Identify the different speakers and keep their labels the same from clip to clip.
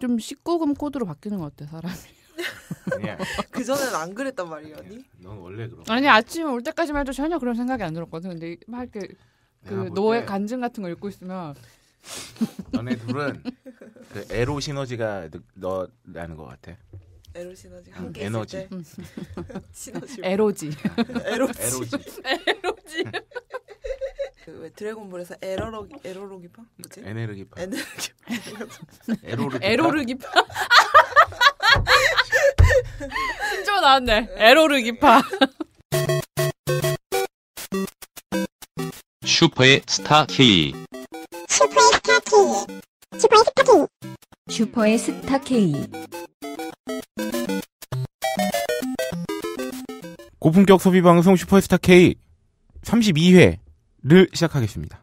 Speaker 1: 좀 19금 코드로 바뀌는 것 같아 사람이.
Speaker 2: 그 전엔 안 그랬단
Speaker 3: 말이야, 니넌 원래 그런. 아니
Speaker 1: 아침올 때까지만 해도 전혀 그런 생각이 안 들었거든. 근데 막 이렇게 그 내가 때 간증 같은 거 읽고 있으면 너네 둘은
Speaker 3: 그 에로 시너지가 너- 라는것 같아. 에로 시너지 함께 에너 에너지. 때 시너지 에로지. 에로지. 에로지.
Speaker 2: 그왜 드래곤볼에서 에러로 에러로기파 뭐지? 에네르기파. 에네르기파. 에러르기파
Speaker 3: 에로르기파.
Speaker 1: 심지어 나왔네.
Speaker 4: 에로르기파.
Speaker 3: 슈퍼의 스타 K.
Speaker 4: 슈퍼의 스타 K. 슈퍼의 스타 K.
Speaker 1: 슈퍼의 스타 K.
Speaker 3: 고품격 소비 방송 슈퍼스타 K 32회 를 시작하겠습니다.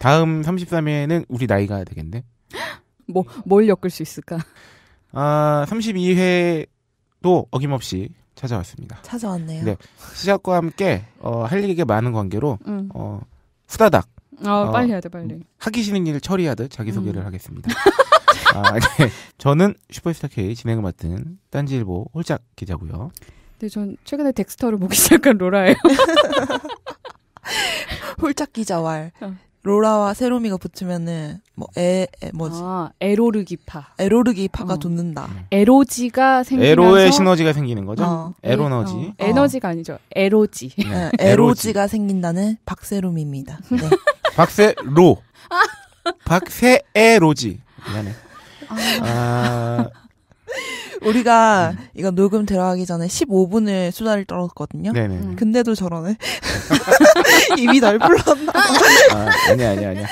Speaker 3: 다음 33회는 우리 나이가 되겠네. 뭐, 뭘 엮을 수 있을까? 아, 32회도 어김없이 찾아왔습니다.
Speaker 2: 찾아왔네요. 네.
Speaker 3: 시작과 함께, 어, 할 얘기가 많은 관계로, 음. 어, 후다닥. 어, 어, 빨리 해야 돼, 빨리. 하기 싫은 일을 처리하듯 자기소개를 음. 하겠습니다. 아, 네. 저는 슈퍼스타 K 진행을 맡은 딴지일보 홀짝 기자고요.
Speaker 1: 네, 전 최근에 덱스터를 보기 시작한 로라예요. 홀짝
Speaker 2: 기자왈. 어. 로라와 세로미가 붙으면은 뭐 에 뭐지? 아, 에로르기파. 에로르기파가 어. 돋는다. 에로지가 생기면서 에로의 시너지가 생기는 거죠? 어. 에로너지. 어. 어. 에너지가 아니죠. 에로지. 네. 네. 에로지가 생긴다는 박세롬입니다. 네.
Speaker 3: 박세로. 박세에로지. 미안해.
Speaker 4: 아...
Speaker 2: 아. 우리가 이거 녹음 들어가기 전에 15분을 수다를 떨었거든요. 네네. 음. 근데도 저러네. 입이 널불렀나?
Speaker 3: 아, 아니야 아니야 아니야.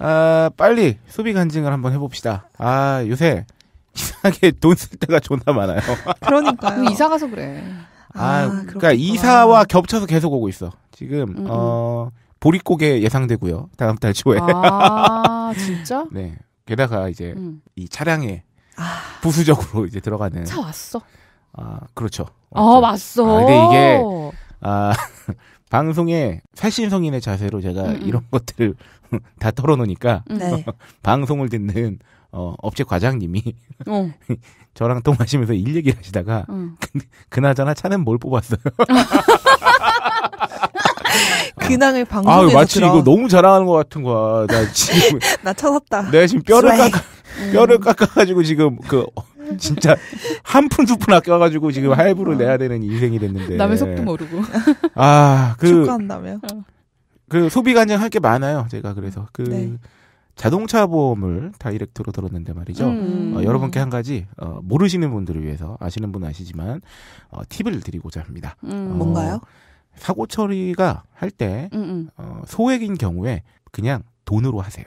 Speaker 3: 아 빨리 소비 간증을 한번 해봅시다. 아 요새 이상하게 돈 쓸 때가 존나 많아요.
Speaker 1: 그러니까요. 이사 가서 그래. 아, 아 그러니까 이사와
Speaker 3: 겹쳐서 계속 오고 있어. 지금 음어 음. 보릿고개 예상되고요. 다음 달 초에. 아 진짜? 네. 게다가 이제 음. 이 차량에 아. 부수적으로 이제 들어가는. 차 왔어. 아 그렇죠. 왔어.
Speaker 1: 아 왔어. 아, 근데 이게
Speaker 3: 아 방송에 살신성인의 자세로 제가 음음. 음. 이런 것들을 다 털어놓으니까 음. 네. 방송을 듣는 어, 업체 과장님이 어. 저랑 통화하시면서 일 얘기를 하시다가 어. 그, 나저나 차는 뭘 뽑았어요.
Speaker 4: 근황을 방송에
Speaker 3: 아, 마치 들어. 이거 너무 자랑하는 것 같은 거야. 나 지금 나
Speaker 5: 찾았다. 내가 지금 뼈를 깎아
Speaker 3: 음. 뼈를 깎아가지고 지금 그 진짜 한 푼 두 푼 아껴가지고 지금 할부로 음. 내야 되는 인생이 됐는데 남의 속도 모르고 아그 축하한다며 어. 그 소비 관련할 게 많아요 제가 그래서 그 네. 자동차 보험을 다이렉트로 들었는데 말이죠. 음. 어, 여러분께 한 가지 어, 모르시는 분들을 위해서 아시는 분은 아시지만 어, 팁을 드리고자 합니다. 음. 어, 뭔가요? 사고 처리가 할때 음, 어, 소액인 경우에 그냥 돈으로 하세요.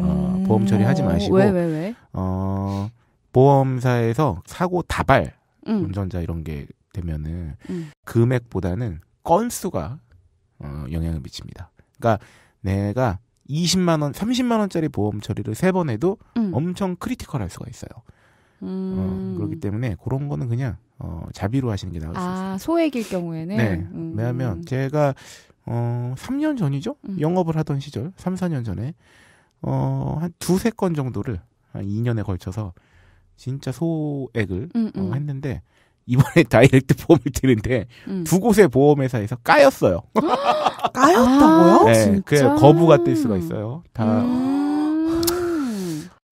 Speaker 3: 어, 음. 보험 처리하지 마시고 왜, 왜, 왜? 어, 보험사에서 사고 다발 음. 운전자 이런 게 되면은 음. 금액보다는 건수가 어, 영향을 미칩니다. 그러니까 내가 20만 원, 30만 원짜리 보험 처리를 세 번 해도 음. 엄청 크리티컬할 수가 있어요.
Speaker 4: 어, 음. 그렇기
Speaker 3: 때문에 그런 거는 그냥 어, 자비로 하시는 게 나을
Speaker 1: 수있어요다 아, 소액일 경우에는 네. 음. 왜냐하면
Speaker 3: 제가 어, 3년 전이죠? 영업을 하던 시절, 3, 4년 전에 어, 한 두 세 건 정도를 한 2년에 걸쳐서 진짜 소액을 음, 어, 음. 어, 했는데 이번에 다이렉트 보험을 드는데 음. 두 곳의 보험회사에서 까였어요.
Speaker 4: 까였다고요?
Speaker 3: 네, 그 거부가 뜰 수가 있어요. 다 음.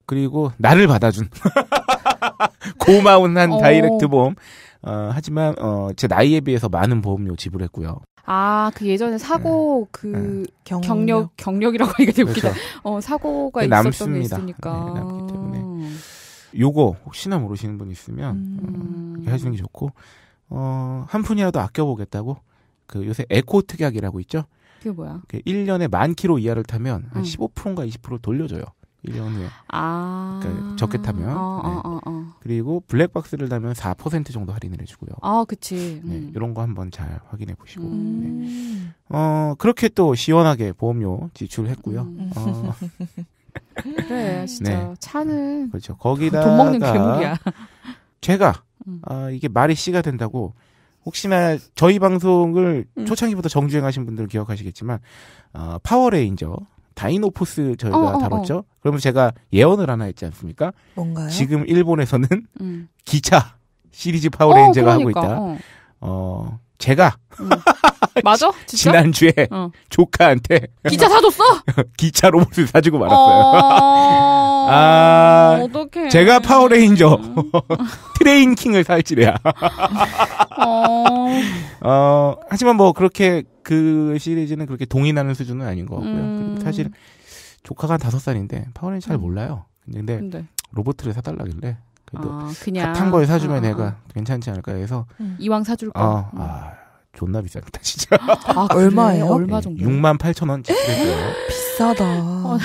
Speaker 3: 그리고 나를 받아준 고마운 한 어. 다이렉트 보험. 어, 하지만 어, 제 나이에 비해서 많은 보험료 지불했고요.
Speaker 1: 아, 그 예전에 사고 네. 그 네. 경력 경력이라고 하기가 되게 그렇죠. 어, 사고가 그 있었던 게 있으니까. 네, 남기 때문에 음.
Speaker 3: 요거 혹시나 모르시는 분 있으면 음... 어, 해주는 게 좋고 어, 한 푼이라도 아껴 보겠다고 그 요새 에코 특약이라고 있죠. 그게 뭐야? 그 1년에 만 킬로 이하를 타면 한 음. 15%인가 20% 돌려줘요. 1년에.
Speaker 1: 아. 그러니까 적게 타면. 어, 어, 네. 어, 어,
Speaker 3: 그리고 블랙박스를 타면 4% 정도 할인을 해주고요.
Speaker 1: 아, 그치. 네,
Speaker 3: 음. 네, 이런 거 한번 잘 확인해 보시고. 음. 네. 어, 그렇게 또 시원하게 보험료 지출했고요. 음. 어.
Speaker 1: 그래, 진짜. 네. 차는. 그렇죠. 거기다돈
Speaker 3: 먹는 괴물이야. 제가, 음. 아, 이게 말이 씨가 된다고. 혹시나 저희 방송을 음. 초창기부터 정주행하신 분들 기억하시겠지만 어, 파워레인저 다이노포스 저희가 어, 어, 어. 다뤘죠. 어. 그러면 제가 예언을 하나 했지 않습니까? 뭔가요? 지금 일본에서는 음. 기차 시리즈 파워레인저가 어, 하고 그러니까. 있다. 어. 어, 제가 음.
Speaker 1: 맞아? 진짜? 지난주에
Speaker 3: 조카한테 기차 사줬어? 기차 로봇을 사주고 말았어요. 아, 어떡해. 제가 파워레인저 음. 트레인 킹을 살지래야. 어... 하지만 뭐 그렇게 그 시리즈는 그렇게 동의하는 수준은 아닌 것 같고요. 음. 사실 조카가 다섯 살인데 파워는 잘 음. 몰라요. 근데, 근 로버트를 사달라길래 그래도 아, 그냥 핫한 걸 사주면 아. 아. 내가 괜찮지 않을까 해서 음. 이왕 사줄 거. 아, 음. 아 존나 비싸니다 진짜.
Speaker 4: 아, 얼마예요? 네, 얼마 정도?
Speaker 3: 6만 8천 원요 비싸다.
Speaker 1: 어,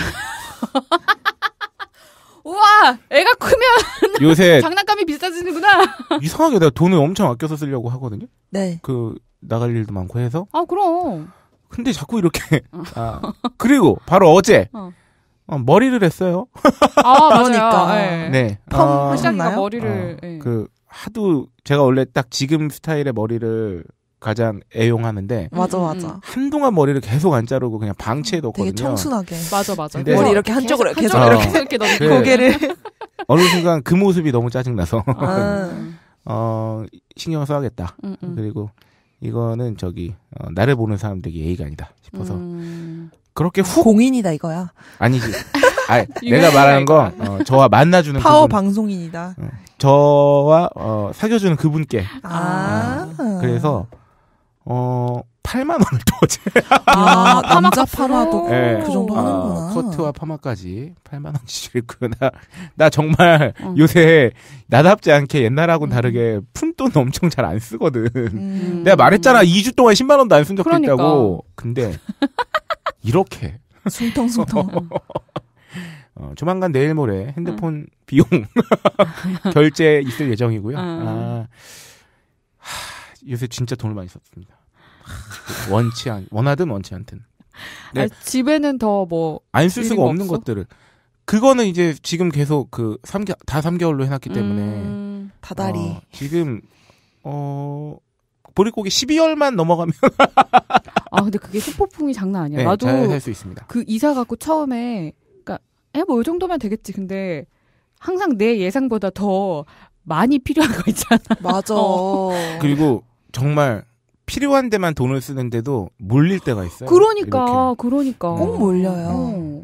Speaker 1: 우와, 애가 크면 요새 장난감이 비싸지는구나.
Speaker 3: 이상하게 내가 돈을 엄청 아껴서 쓰려고 하거든요. 네. 그 나갈 일도 많고 해서.
Speaker 1: 아, 그럼.
Speaker 3: 근데 자꾸 이렇게. 어. 아, 그리고 바로 어제. 어. 어, 머리를 했어요.
Speaker 4: 아, 그러니까.
Speaker 3: 네. 네. 펌 아. 하셨나요?
Speaker 1: 어, 머리를.
Speaker 3: 예. 네. 그 하도 제가 원래 딱 지금 스타일의 머리를 가장 애용하는데 맞아 음, 음. 맞아 한동안 머리를 계속 안 자르고 그냥 방치해 놓거든요. 되게 청순하게 맞아 맞아 머리 이렇게 한쪽으로 계속, 한쪽으로 이렇게, 어. 이렇게 고개를 네. 어느 순간 그 모습이 너무 짜증 나서 아. 어 신경 써야겠다. 음, 음. 그리고 이거는 저기 어, 나를 보는 사람들에게 예의가 아니다 싶어서
Speaker 4: 음...
Speaker 3: 그렇게 훅 공인이다 이거야. 아니지. 아, 내가 말하는 건 어, 저와 만나주는 파워 그분, 방송인이다. 어, 저와 어, 사귀어주는 그분께. 아. 어, 그래서 어 8만 원을 또 제. 아, 남자 파마도 그 네. 그 정도 아, 하는구나. 아, 커트와 파마까지 8만 원지출했구 나, 나 정말 응. 어. 요새 나답지 않게 옛날하고는 음. 다르게 푼돈 엄청 잘 안 쓰거든. 음. 내가 말했잖아. 음. 2주 동안 10만 원도 안 쓴 적도 그러니까. 있다고. 근데 이렇게 숨통숨통. 어, 조만간 내일 모레 핸드폰 응. 비용 결제 있을 예정이고요. 아, 하, 요새 진짜 돈을 많이 썼습니다. 원치 않 원하든 원치 않든. 아, 네. 아
Speaker 1: 집에는 더 뭐 안 쓸 수가 없는 없어?
Speaker 3: 것들을 그거는 이제 지금 계속 그삼 개다 3개월로 해놨기 음, 때문에 음, 다달이 어, 지금 어 보릿고기 12월만 넘어가면 아 근데 그게 소폭풍이 장난 아니야. 네, 나도 할수 있습니다. 그
Speaker 1: 이사 갖고 처음에 그니까 에뭐 이 정도면 되겠지. 근데 항상 내 예상보다 더 많이 필요한 거 있잖아. 맞아. 어.
Speaker 3: 그리고 정말 필요한 데만 돈을 쓰는데도 몰릴 때가 있어요. 그러니까, 이렇게.
Speaker 1: 그러니까. 네. 꼭 몰려요. 네.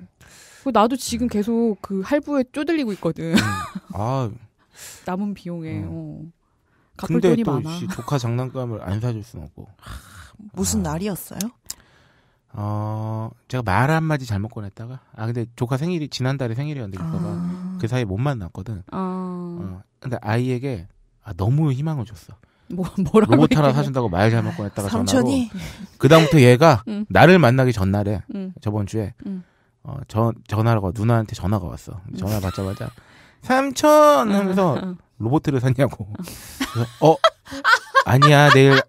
Speaker 1: 어. 나도 지금 계속 그 할부에 쪼들리고 있거든. 음. 아. 남은 비용에. 음. 어. 갚을 근데 돈이 또 많아. 씨,
Speaker 3: 조카 장난감을 안 사줄 수는 없고.
Speaker 2: 무슨 아. 날이었어요?
Speaker 3: 어, 제가 말 한마디 잘못 꺼냈다가, 아, 근데 조카 생일이 지난달에 생일이었는데까봐 아. 그 사이에 못 만났거든.
Speaker 4: 아. 어,
Speaker 3: 근데 아이에게 아, 너무 희망을 줬어. 뭐, 뭐라고 로봇 하나 사준다고 말 잘못 꺼냈다가 삼촌이? 전화로 그다음부터 얘가 응. 나를 만나기 전날에 응. 저번 주에 응. 어, 저, 전화가 누나한테 전화가 왔어 전화 받자마자 삼촌 하면서 로봇을 샀냐고 어 아니야 내일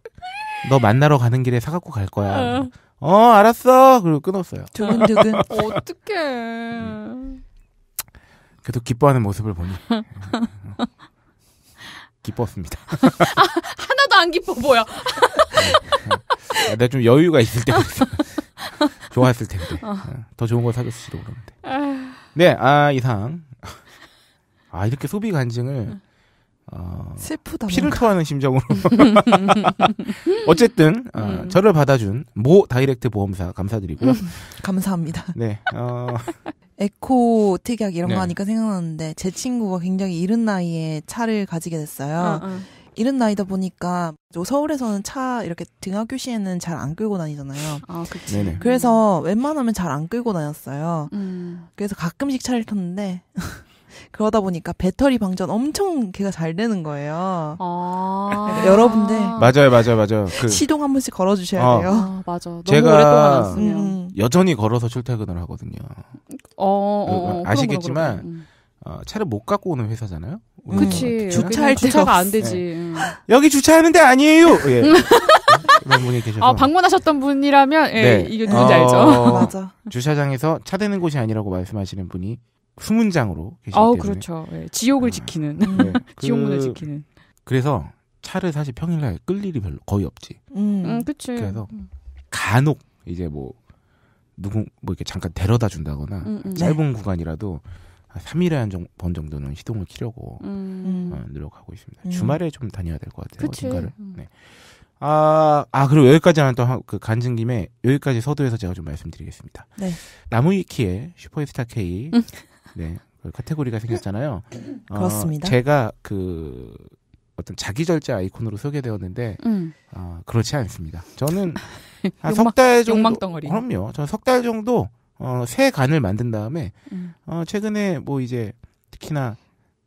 Speaker 3: 너 만나러 가는 길에 사갖고 갈 거야 어 알았어 그리고 끊었어요
Speaker 1: 두근두근 어떡해 음.
Speaker 3: 그래도 기뻐하는 모습을 보니 기뻤습니다. 아, 하나도
Speaker 1: 안 기뻐
Speaker 4: 보여.
Speaker 3: 네. 내가 좀 여유가 있을 때 좋아했을 텐데 어. 네. 더 좋은 걸 사줬을지도 모르는데. 네, 아 이상. 아 이렇게 소비 간증을 어, 슬프다. 피를 토하는 심정으로. 어쨌든 어, 음. 저를 받아준 모 다이렉트 보험사 감사드리고요.
Speaker 2: 감사합니다.
Speaker 3: 네. 어,
Speaker 2: 에코 특약 이런 네. 거 하니까 생각났는데 제 친구가 굉장히 이른 나이에 차를 가지게 됐어요. 어, 어. 이른 나이다 보니까 뭐 서울에서는 차 이렇게 등하교 시에는 잘 안 끌고 다니잖아요. 아, 그치. 그래서 웬만하면 잘 안 끌고 다녔어요. 음. 그래서 가끔씩 차를 탔는데 그러다 보니까 배터리 방전 엄청 걔가 잘 되는 거예요. 아~ 그러니까 여러분들
Speaker 3: 맞아요, 맞아요, 맞아요. 그 시동
Speaker 2: 한 번씩 걸어 주셔야 어. 아. 돼요. 아, 맞아. 너무 제가 오랫동안 안 쓰면
Speaker 3: 음. 여전히 걸어서 출퇴근을 하거든요.
Speaker 1: 어, 어, 그, 어 아시겠지만
Speaker 3: 그 어, 차를 못 갖고 오는 회사잖아요.
Speaker 1: 음. 그치. 주차할 주차가 안 되지. 네. 음. 여기
Speaker 3: 주차하는데 아니에요. 예. 런 분이
Speaker 4: 계셔서.
Speaker 1: 아, 방문하셨던 분이라면, 예, 네. 이게
Speaker 3: 누군지 어, 알죠. 맞아. 주차장에서 차 되는 곳이 아니라고 말씀하시는 분이 수문장으로 계시기 때문에 그렇죠.
Speaker 1: 네. 지옥을 아, 지키는 네. 그
Speaker 3: 지옥문을 지키는. 그래서 차를 사실 평일날 끌 일이 별로 거의 없지. 음, 음 그치. 그래서 음. 간혹 이제 뭐 누구 뭐 이렇게 잠깐 데려다 준다거나 음, 음. 짧은 네. 구간이라도 3일에 한 번 정도는 시동을 키려고 음. 어, 노력하고 있습니다. 음. 주말에 좀 다녀야 될 것 같아요. 그 어딘가를. 네. 아, 아, 그리고 여기까지는 또그 간증 김에 여기까지 서두에서 제가 좀 말씀드리겠습니다. 네. 나무위키의 슈퍼스타 K 네. 카테고리가 생겼잖아요. 네. 어, 그렇습니다. 제가 그 어떤 자기 절제 아이콘으로 소개되었는데 음. 어, 그렇지 않습니다. 저는 한 석달 정도 욕망덩어리. 그럼요. 저는 석 달 정도 어, 새 간을 만든 다음에 음. 어, 최근에 뭐 이제 특히나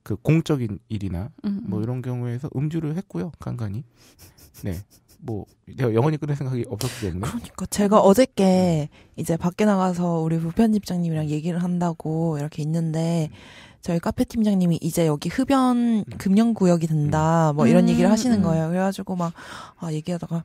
Speaker 3: 그 공적인 일이나 음. 음. 뭐 이런 경우에서 음주를 했고요. 간간히. 네. 뭐 내가 영원히 끊을 생각이 없었기 때문에 그러니까 제가
Speaker 2: 어저께 음. 이제 밖에 나가서 우리 부편집장님이랑 얘기를 한다고 이렇게 있는데 저희 카페 팀장님이 이제 여기 흡연 음. 금연 구역이 된다 뭐 이런 음. 얘기를 하시는 거예요. 그래가지고 막 아, 얘기하다가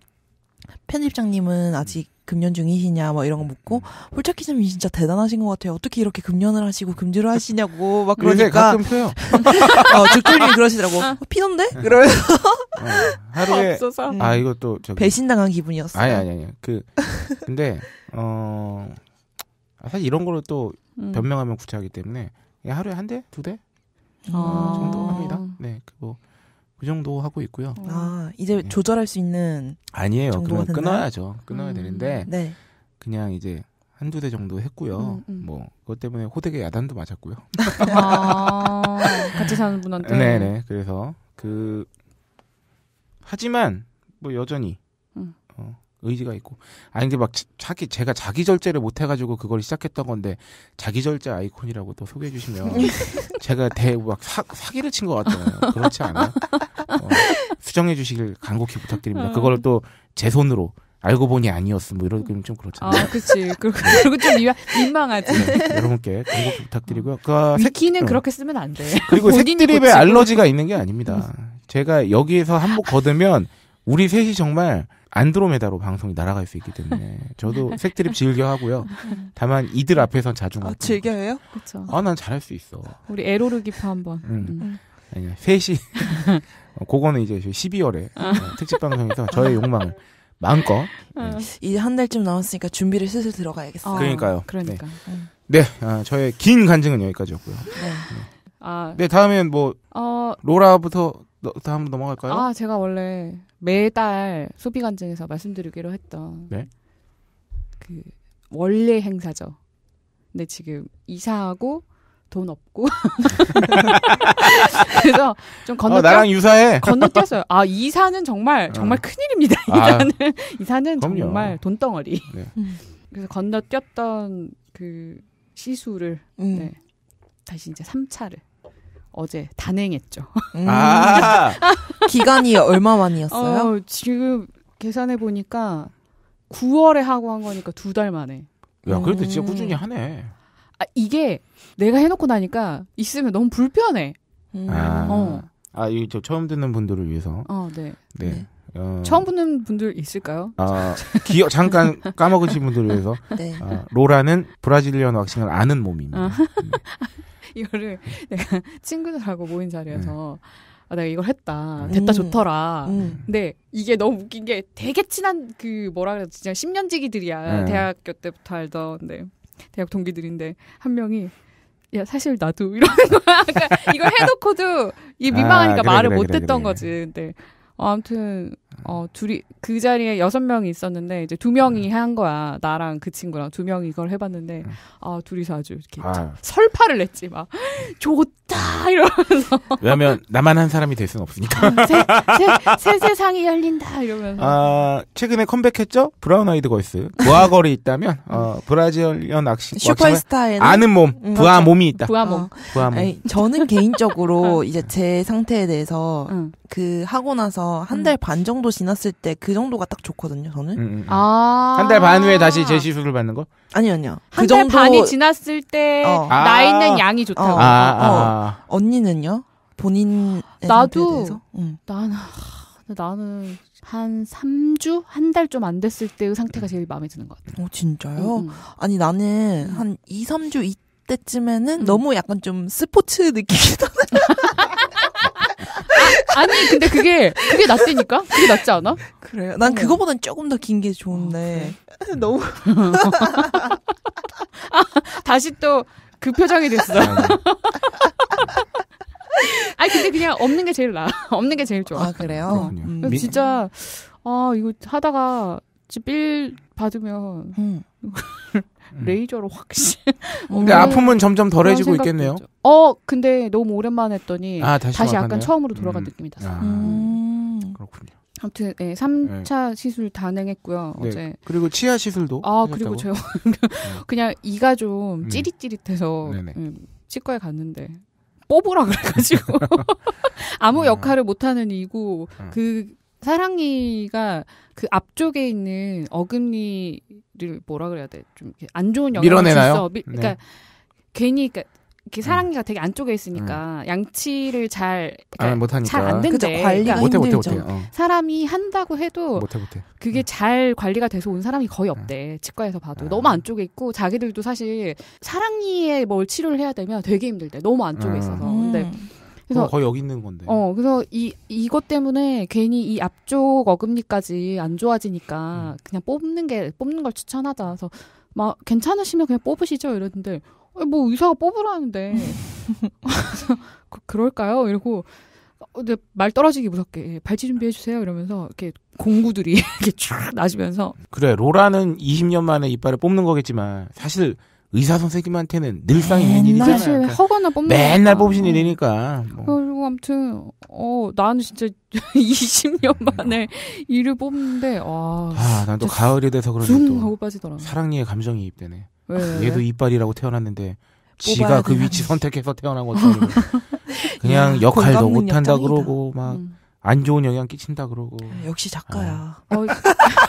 Speaker 2: 편집장님은 아직 금년 중이시냐 뭐 이런 거 묻고 음. 홀짝기자님 진짜 대단하신 것 같아요. 어떻게 이렇게 금년을 하시고 금주를 하시냐고 막 그러니까 가끔 써요. 어, 죽돌님 그러시더라고. 아. 어, 피던데?
Speaker 4: 네. 그러면 어,
Speaker 3: 하루에 아, 없어서. 아이거또 저기 배신당한 기분이었어요. 아니 아니 아니. 그 근데 어 사실 이런 거를또 음. 변명하면 구차하기 때문에 하루에 한 대, 두 대?
Speaker 2: 어, 정도 합니다.
Speaker 3: 네, 그뭐 그 정도 하고 있고요. 음. 아 이제 네. 조절할 수 있는 아니에요. 그럼 끊어야죠. 끊어야 음. 되는데 네. 그냥 이제 한두 대 정도 했고요. 음, 음. 뭐 그것 때문에 호되게 야단도 맞았고요.
Speaker 4: 아,
Speaker 3: 같이
Speaker 1: 사는 분한테. 네네. 네.
Speaker 3: 그래서 그 하지만 뭐 여전히 음. 어, 의지가 있고 아 근데 막 자기 제가 자기 절제를 못 해가지고 그걸 시작했던 건데 자기 절제 아이콘이라고 또 소개해 주시면 제가 대막 사기를 친 것 같아요 그렇지 않아 어, 수정해 주시길 간곡히 부탁드립니다 그걸 음. 또제 손으로 알고 보니 아니었음 뭐 이런 느낌 좀 그렇잖아요. 아, 그렇 그리고, 그리고
Speaker 1: 좀 민망하지. 네,
Speaker 3: 여러분께 간곡히 부탁드리고요. 그 위키는 아, 색, 어. 그렇게
Speaker 1: 쓰면 안 돼. 그리고 색드립에 알러지가
Speaker 3: 있는 게 아닙니다. 제가 여기에서 한몫 거두면 우리 셋이 정말 안드로메다로 방송이 날아갈 수 있기 때문에 저도 색드립 즐겨하고요. 다만 이들 앞에선 자주 아,
Speaker 1: 즐겨요? 그렇죠.
Speaker 3: 아, 난 잘할 수 있어.
Speaker 1: 우리 에로르기프 한번.
Speaker 3: 응. 음. 응. 음. 아니, 셋이 어, 그거는 이제 12월에 아. 어, 특집 방송에서 저의 욕망을 마음껏.
Speaker 2: 어. 네. 이한 달쯤 남았으니까 준비를 슬슬 들어가야겠어요. 아, 그러니까요.
Speaker 3: 그러니까. 네, 음. 네 아, 저의 긴 간증은 여기까지였고요. 네. 네. 아, 네 다음엔 뭐 어... 로라부터 너, 다음 넘어갈까요? 아
Speaker 1: 제가 원래 매달 소비 관정에서 말씀드리기로 했던 네? 그 원래 행사죠. 근데 지금 이사하고 돈 없고
Speaker 3: 그래서 좀 건너 어, 나랑 유사해 건너뛰었어요.
Speaker 1: 아 이사는 정말 어. 정말 어. 큰일입니다. 아. 이사는 아, 이사는 그럼요. 정말 돈덩어리. 네. 음. 그래서 건너뛰었던 그 시수를 음. 네. 다시 이제 3차를 어제 단행했죠. 음. 아 기간이 얼마 만이었어요? 어, 지금 계산해 보니까 9월에 하고 한 거니까 두 달 만에. 야, 그래도 진짜 음. 꾸준히 하네. 아, 이게 내가 해놓고 나니까 있으면 너무 불편해. 음. 아, 어.
Speaker 3: 아, 이저 처음 듣는 분들을 위해서. 어, 네. 네. 네. 어... 처음
Speaker 1: 듣는 분들 있을까요?
Speaker 3: 아, 기억 잠깐 까먹으신 분들을 위해서 네. 아, 로라는 브라질리언 왁싱을 아는 몸입니다. 아, 네.
Speaker 1: 이거를 내가 친구들하고 모인 자리에서 네. 아, 내가 이걸 했다. 음. 됐다 음. 좋더라. 음. 근데 이게 너무 웃긴 게 되게 친한 그 뭐라 그래야 되지? 10년지기들이야. 네. 대학교 때부터 알던 네. 대학 동기들인데 한 명이 야 사실 나도 이러는 거야. 그러니까 이걸 해놓고도 이 아, 민망하니까 아, 그래, 말을 그래, 못 그래, 했던 거지. 근데 아무튼 어, 음. 둘이, 그 자리에 여섯 명이 있었는데, 이제 두 명이 음. 한 거야. 나랑 그 친구랑 두 명이 이걸 해봤는데, 음. 아, 둘이서 아주 이렇게 아. 설파를 냈지, 막. 좋다! 이러면서.
Speaker 3: 왜냐면, 나만 한 사람이 될 수는 없으니까. 새,
Speaker 1: 새, 새 세상이 열린다! 이러면서.
Speaker 3: 아, 최근에 컴백했죠? 브라운 아이드 걸스. 부하걸이 있다면, 어, 브라질리언 낚시. 슈퍼스타에 아는 몸. 음, 부하 몸이 있다. 부하 몸. 어. 부하 몸. 아니,
Speaker 2: 저는 개인적으로 이제 제 상태에 대해서 응. 그 하고 나서 한 달반 응. 정도 정도 지났을 때 그 정도가 딱 좋거든요. 저는.
Speaker 3: 음, 음. 음. 아. 한 달 반 후에 다시 재시술을 받는 거? 아니요, 아니요.
Speaker 1: 그 한달 정도... 반이 지났을 때 어. 나 있는 아. 양이 좋다고. 어. 어 아, 아, 어. 아. 언니는요?
Speaker 2: 본인 나도 응. 음.
Speaker 1: 나는 나는 한 3주? 한 달 좀 안 됐을 때의 상태가 제일 마음에 드는 것
Speaker 2: 같아요. 어, 진짜요? 음. 음. 아니, 나는 한 2, 3주 이때쯤에는 너무 약간 좀 스포츠 느낌이 나는.
Speaker 1: 아, 니 근데 그게 그게 낫다니까 그게 낫지 않아?
Speaker 2: 그래요. 난어 그거보단 조금 더 긴 게 좋은데 어, 그 너무
Speaker 1: 아, 다시 또 그 표정이 됐어. 아, 네. 아니 근데 그냥 없는 게 제일 나. 없는 게 제일 좋아. 아 그래요? 음. 진짜 아 이거 하다가 집빌 받으면 음. 음. 레이저로 확실. 히 근데 어. 아픔은 점점 덜해지고 있겠네요. 있죠. 어, 근데 너무 오랜만에 했더니 아, 다시, 다시 약간 처음으로 돌아간 음. 느낌이 났어 아. 음. 그렇군요. 아무튼 네, 3차 네. 시술 단 행했고요. 네. 어제.
Speaker 3: 그리고 치아 시술도 아, 하셨다고? 그리고 저 네.
Speaker 1: 그냥 이가 좀 네. 찌릿찌릿해서 음, 치과에 갔는데 뽑으라 그래가지고 아무 아. 역할을 못하는 이고 음. 그사랑이가 그 앞쪽에 있는 어금니를 뭐라 그래야 돼? 좀 안 좋은 영향을 밀어내나요? 미, 그러니까 네. 괜히 그러니까 사랑니가 되게 안쪽에 있으니까 네. 양치를 잘 그러니까
Speaker 3: 아, 잘안 된대. 관리 그러니까 못해, 못해, 못해. 어.
Speaker 1: 사람이 한다고 해도 못해, 못해. 그게 응. 음. 잘 관리가 돼서 온 사람이 거의 없대. 응. 치과에서 봐도 응. 너무 안쪽에 있고 자기들도 사실 사랑니에 뭘 치료를 해야 되면 되게 힘들대. 너무 안쪽에 있어서. 근데
Speaker 3: 그래서 어, 거의 여기 있는 건데.
Speaker 1: 어, 그래서 이 이것 때문에 괜히 이 앞쪽 어금니까지 안 좋아지니까 음. 그냥 뽑는 게 뽑는 걸 추천하다. 그래서 막 괜찮으시면 그냥 뽑으시죠 이랬는데 어, 뭐 의사가 뽑으라는데 그, 그럴까요? 이러고 어, 근데 말 떨어지기 무섭게 예, 발치 준비해 주세요 이러면서 이렇게 공구들이 이렇게 쫙 나시면서
Speaker 3: 그래 로라는 20년 만에 이빨을 뽑는 거겠지만 사실 의사 선생님한테는 늘상 있는 일이잖아요. 그치, 그러니까 허가나 뽑는 맨날 뽑으신 어. 일이니까.
Speaker 1: 뭐. 그리고 아무튼 어 나는 진짜 20년 만에 일을 뽑는데 와. 아, 난 또 가을이 돼서 그런지 또 빠지더라고.
Speaker 3: 사랑니의 감정이 입되네. 아, 얘도 이빨이라고 태어났는데 지가 그 위치 선택해서 태어난 것처럼 그냥 역할도 못한다 그러고 막안 음. 좋은 영향 끼친다 그러고. 아, 역시
Speaker 4: 작가야.
Speaker 1: 아. 어,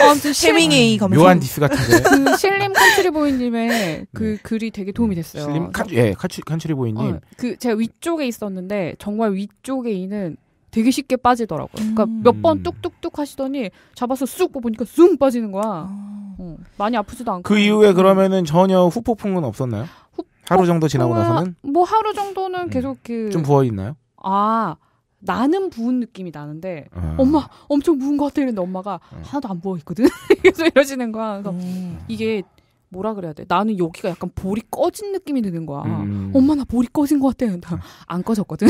Speaker 1: 아무튼 어, 그 쉐밍의 이 검색. 묘한 디스 같은데. 그 음, 실림 컨트리보이님의 네. 그 네. 글이 되게 도움이 됐어요. 실림 칸,
Speaker 3: 예, 칸츄, 칸츄리보이님. 어,
Speaker 1: 그 제가 위쪽에 있었는데 정말 위쪽에 있는 되게 쉽게 빠지더라고요. 그러니까 음. 그러니까 몇 번 뚝뚝뚝 하시더니 잡아서 쑥 뽑으니까 쑥 빠지는 거야. 아. 어, 많이 아프지도 않고. 그 이후에
Speaker 3: 그러면은 전혀 후폭풍은 없었나요? 후폭풍은 하루 정도 지나고 나서는?
Speaker 1: 뭐 하루 정도는 음. 계속 그. 좀 부어 있나요? 아, 나는 부은 느낌이 나는데 어. 엄마 엄청 부은 것 같아 이랬는데 엄마가 어. 하나도 안 부어 있거든 그래서 이러시는 거야 그래서 음. 이게 뭐라 그래야 돼? 나는 여기가 약간 볼이 꺼진 느낌이 드는 거야. 음. 엄마 나 볼이 꺼진 것 같아. 나안 꺼졌거든.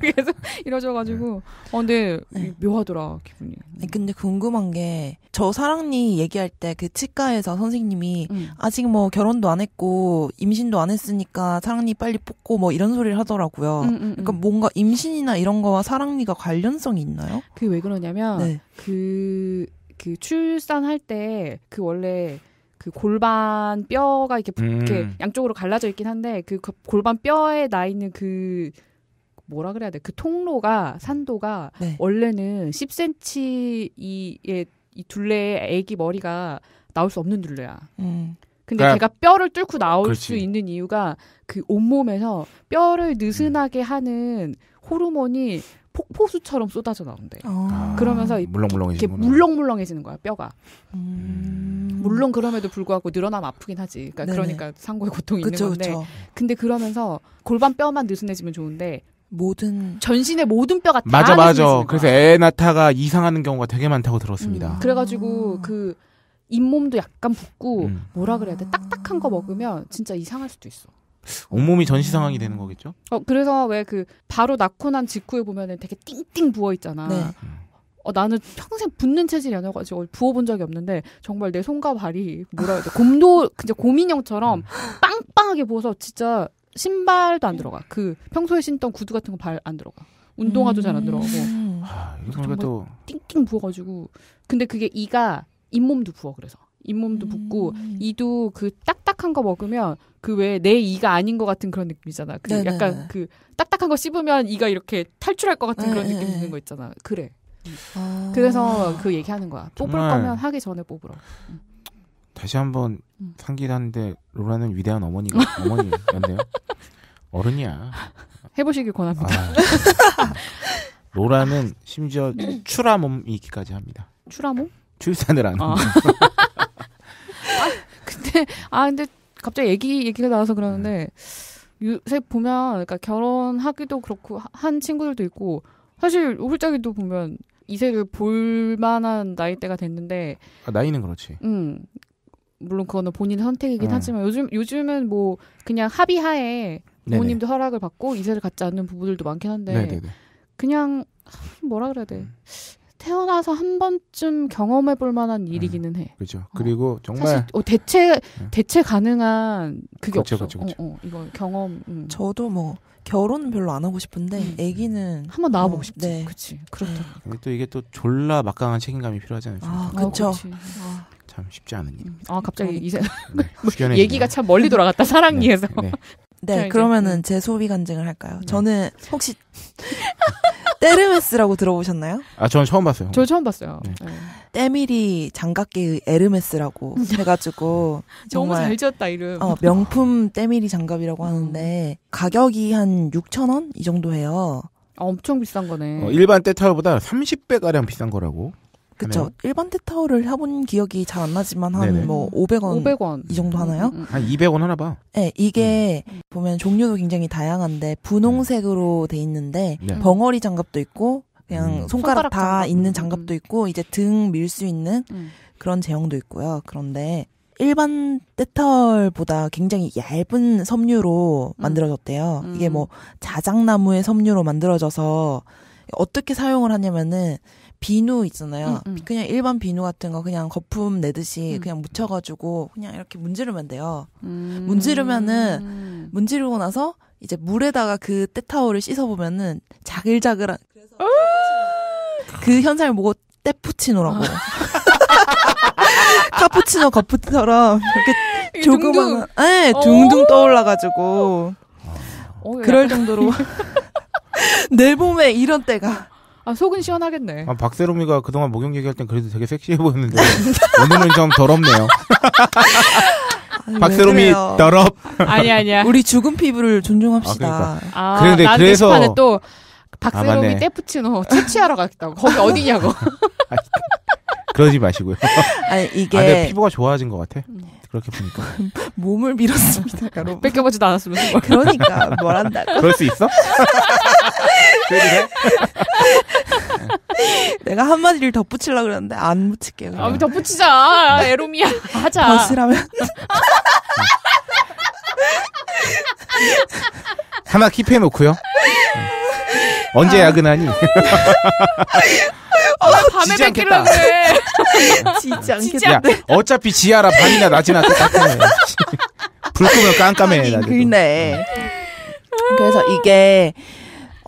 Speaker 1: 계속 이러셔가지고 네. 어, 근데
Speaker 2: 네. 묘하더라 기분이. 근데 궁금한 게 저 사랑니 얘기할 때 그 치과에서 선생님이 음. 아직 뭐 결혼도 안 했고 임신도 안 했으니까 사랑니 빨리 뽑고 뭐 이런 소리를 하더라고요. 음, 음, 음. 그러니까 뭔가 임신이나 이런 거와 사랑니가 관련성이 있나요?
Speaker 1: 그게 왜 그러냐면 네. 그그 그 출산할 때 그 원래 그 골반 뼈가 이렇게, 음. 이렇게 양쪽으로 갈라져 있긴 한데 그, 골반 뼈에 나 있는 그 뭐라 그래야 돼? 그 통로가 산도가 네. 원래는 10cm 이의 이 둘레에 아기 머리가 나올 수 없는 둘레야. 음. 근데 그러니 제가 뼈를 뚫고 나올 그렇지. 수 있는 이유가 그 온몸에서 뼈를 느슨하게 음. 하는 호르몬이 폭포수처럼 쏟아져 나온대. 아. 그러면서 물렁물렁해지 이렇게 물렁물렁해지는 거야 뼈가. 음. 음. 물론 그럼에도 불구하고 늘어나면 아프긴 하지. 그러니까, 그러니까 상고의 고통이 그쵸, 있는 건데. 그쵸. 근데 그러면서 골반 뼈만 느슨해지면 좋은데 모든 전신의 모든 뼈가 다 맞아 맞아. 그래서
Speaker 3: 애나타가 이상하는 경우가 되게 많다고 들었습니다. 음.
Speaker 1: 그래가지고 아. 그 잇몸도 약간 붓고 음. 뭐라 그래야 돼? 딱딱한 거 먹으면 진짜 이상할 수도 있어.
Speaker 3: 온몸이 전시 상황이 되는 거겠죠?
Speaker 1: 어 그래서 왜 그 바로 낳고 난 직후에 보면은 되게 띵띵 부어 있잖아. 네. 어, 나는 평생 붓는 체질이 아니어가지고 부어본 적이 없는데 정말 내 손과 발이 뭐라 해야 돼 곰도 이제 곰인형처럼 빵빵하게 부어서 진짜 신발도 안 들어가 그 평소에 신던 구두 같은 거 발 안 들어가 운동화도 잘 안 들어가고
Speaker 3: 아, 정말 또
Speaker 1: 띵띵 부어가지고 근데 그게 이가 잇몸도 부어 그래서 잇몸도 음. 붓고 이도 그 딱딱한 거 먹으면 그왜내 이가 아닌 것 같은 그런 느낌이잖아. 그 네네. 네, 약간 네. 그 딱딱한 거 씹으면 이가 이렇게 탈출할 것 같은 네, 그런 느낌 드는 거 있잖아. 그래. 아. 그래서 그 얘기하는 거야. 뽑을 거면 하기 전에 뽑으라. 음.
Speaker 3: 다시 한번 음. 상기하는데 로라는 위대한 어머니가 어머니였네요. 어른이야.
Speaker 1: 해보시길 권합니다.
Speaker 3: 아. 로라는 심지어 추라몸이 기까지 합니다. 추라몸? 출산을 안 아.
Speaker 1: 근데 아 근데 갑자기 얘기 얘기가 나와서 그러는데 요새 보면 그러니까 결혼하기도 그렇고 한 친구들도 있고 사실 홀자기도 보면 이세를 볼 만한 나이대가 됐는데
Speaker 3: 아, 나이는 그렇지.
Speaker 1: 음. 물론 그거는 본인 선택이긴 음. 하지만 요즘 요즘은 뭐 그냥 합의하에 부모님도 네네. 허락을 받고 이세를 갖지 않는 부부들도 많긴 한데 네네네. 그냥 뭐라 그래야 돼 음. 태어나서 한 번쯤 경험해 볼 만한 네. 일이기는 해.
Speaker 3: 그렇죠. 어. 그리고 정말 사실,
Speaker 1: 어, 대체 네. 대체 가능한 그게 그쵸, 없어. 그쵸, 그쵸. 어, 어 이거 경험. 음.
Speaker 2: 저도 뭐 결혼은 별로 안 하고 싶은데 음. 아기는 한번 낳아보고 어, 싶지. 네. 그렇지. 네. 그렇다.
Speaker 3: 근또 이게 또 졸라 막강한 책임감이 필요하잖아요. 아, 그렇죠. 참 쉽지 않은 일. 음.
Speaker 1: 아, 갑자기 음. 이제 네,
Speaker 3: 뭐 얘기가 참 멀리 돌아갔다 사랑니에서. 네,
Speaker 1: 네. 네 그러면은
Speaker 2: 제 소비 간증을 할까요? 저는 혹시 테르메스라고 들어보셨나요?
Speaker 3: 아, 저는 처음 봤어요. 저 처음
Speaker 2: 봤어요. 네. 네. 때밀이 장갑계의 에르메스라고 해가지고 정말 잘
Speaker 3: 지었다 이름. 어,
Speaker 2: 명품 때밀이 장갑이라고 하는데 음. 가격이 한 6천 원 이 정도 해요. 엄청 비싼 거네. 어,
Speaker 3: 일반 때타월보다 30배 가량 비싼 거라고. 그쵸.
Speaker 2: 일반 테타워를 해본 기억이 잘 안 나지만 한 뭐 500원, 500원 이 정도 하나요? 음, 음, 음.
Speaker 3: 한 200원 하나 봐.
Speaker 2: 네, 이게 음. 보면 종류도 굉장히 다양한데 분홍색으로 음. 돼 있는데 네. 벙어리 장갑도 있고 그냥 손가락, 손가락, 다 장갑. 있는 장갑도 있고 이제 등 밀 수 있는 그런 제형도 있고요. 그런데 일반 때털보다 굉장히 얇은 섬유로 만들어졌대요. 이게 뭐 자작나무의 섬유로 만들어져서 어떻게 사용을 하냐면은 비누 있잖아요. 음, 음. 그냥 일반 비누 같은 거 그냥 거품 내듯이 음. 그냥 묻혀가지고 그냥 이렇게 문지르면 돼요. 음. 문지르면은 문지르고 나서 이제 물에다가 그 때타올을 씻어보면은 자글자글한 그래서 아! 그 현상을 보고 때푸치노라고. 아. 카푸치노 거푸처럼 이렇게 조그만, 예, 네, 둥둥 어. 떠올라가지고. 오, 어, 그럴 정도로 내 몸에 이런 때가 아, 속은 시원하겠네.
Speaker 3: 아, 박세롬이가 그동안 목욕 얘기할 땐 그래도 되게 섹시해 보였는데, 오늘은 좀 더럽네요.
Speaker 2: 박세롬이
Speaker 3: 더럽. 아니,
Speaker 2: 아니야. 우리 죽은 피부를
Speaker 3: 존중합시다. 아, 그러니까. 아, 그래서. 게시판 또, 박세롬이 아,
Speaker 1: 떼푸치노 채취하러 갔다고. 거기 어디냐고.
Speaker 3: 그러지 마시고요. 아니, 이게. 아, 피부가 좋아진 것 같아. 음. 그렇게 보니까.
Speaker 1: 몸을 밀었습니다, 여러분. 뺏겨보지도 않았으면 그러니까, 뭐란다. 그럴 수 있어? 그래도 돼?
Speaker 2: 내가 한마디를 덧붙이려고 그러는데안 붙일게요. 아,
Speaker 1: 덧붙이자. 아, 에로미야. 하자. 덧이라면.
Speaker 3: 하나 킵해놓고요. 언제 아. 야근하니? 아,
Speaker 2: 어, 밤에 뵙기로 그래. 지지 않겠다. 야,
Speaker 3: 어차피 지하라 밤이나 낮이나 똑같아. 불 끄면 깜깜해. 아니, 네
Speaker 2: 그래서 이게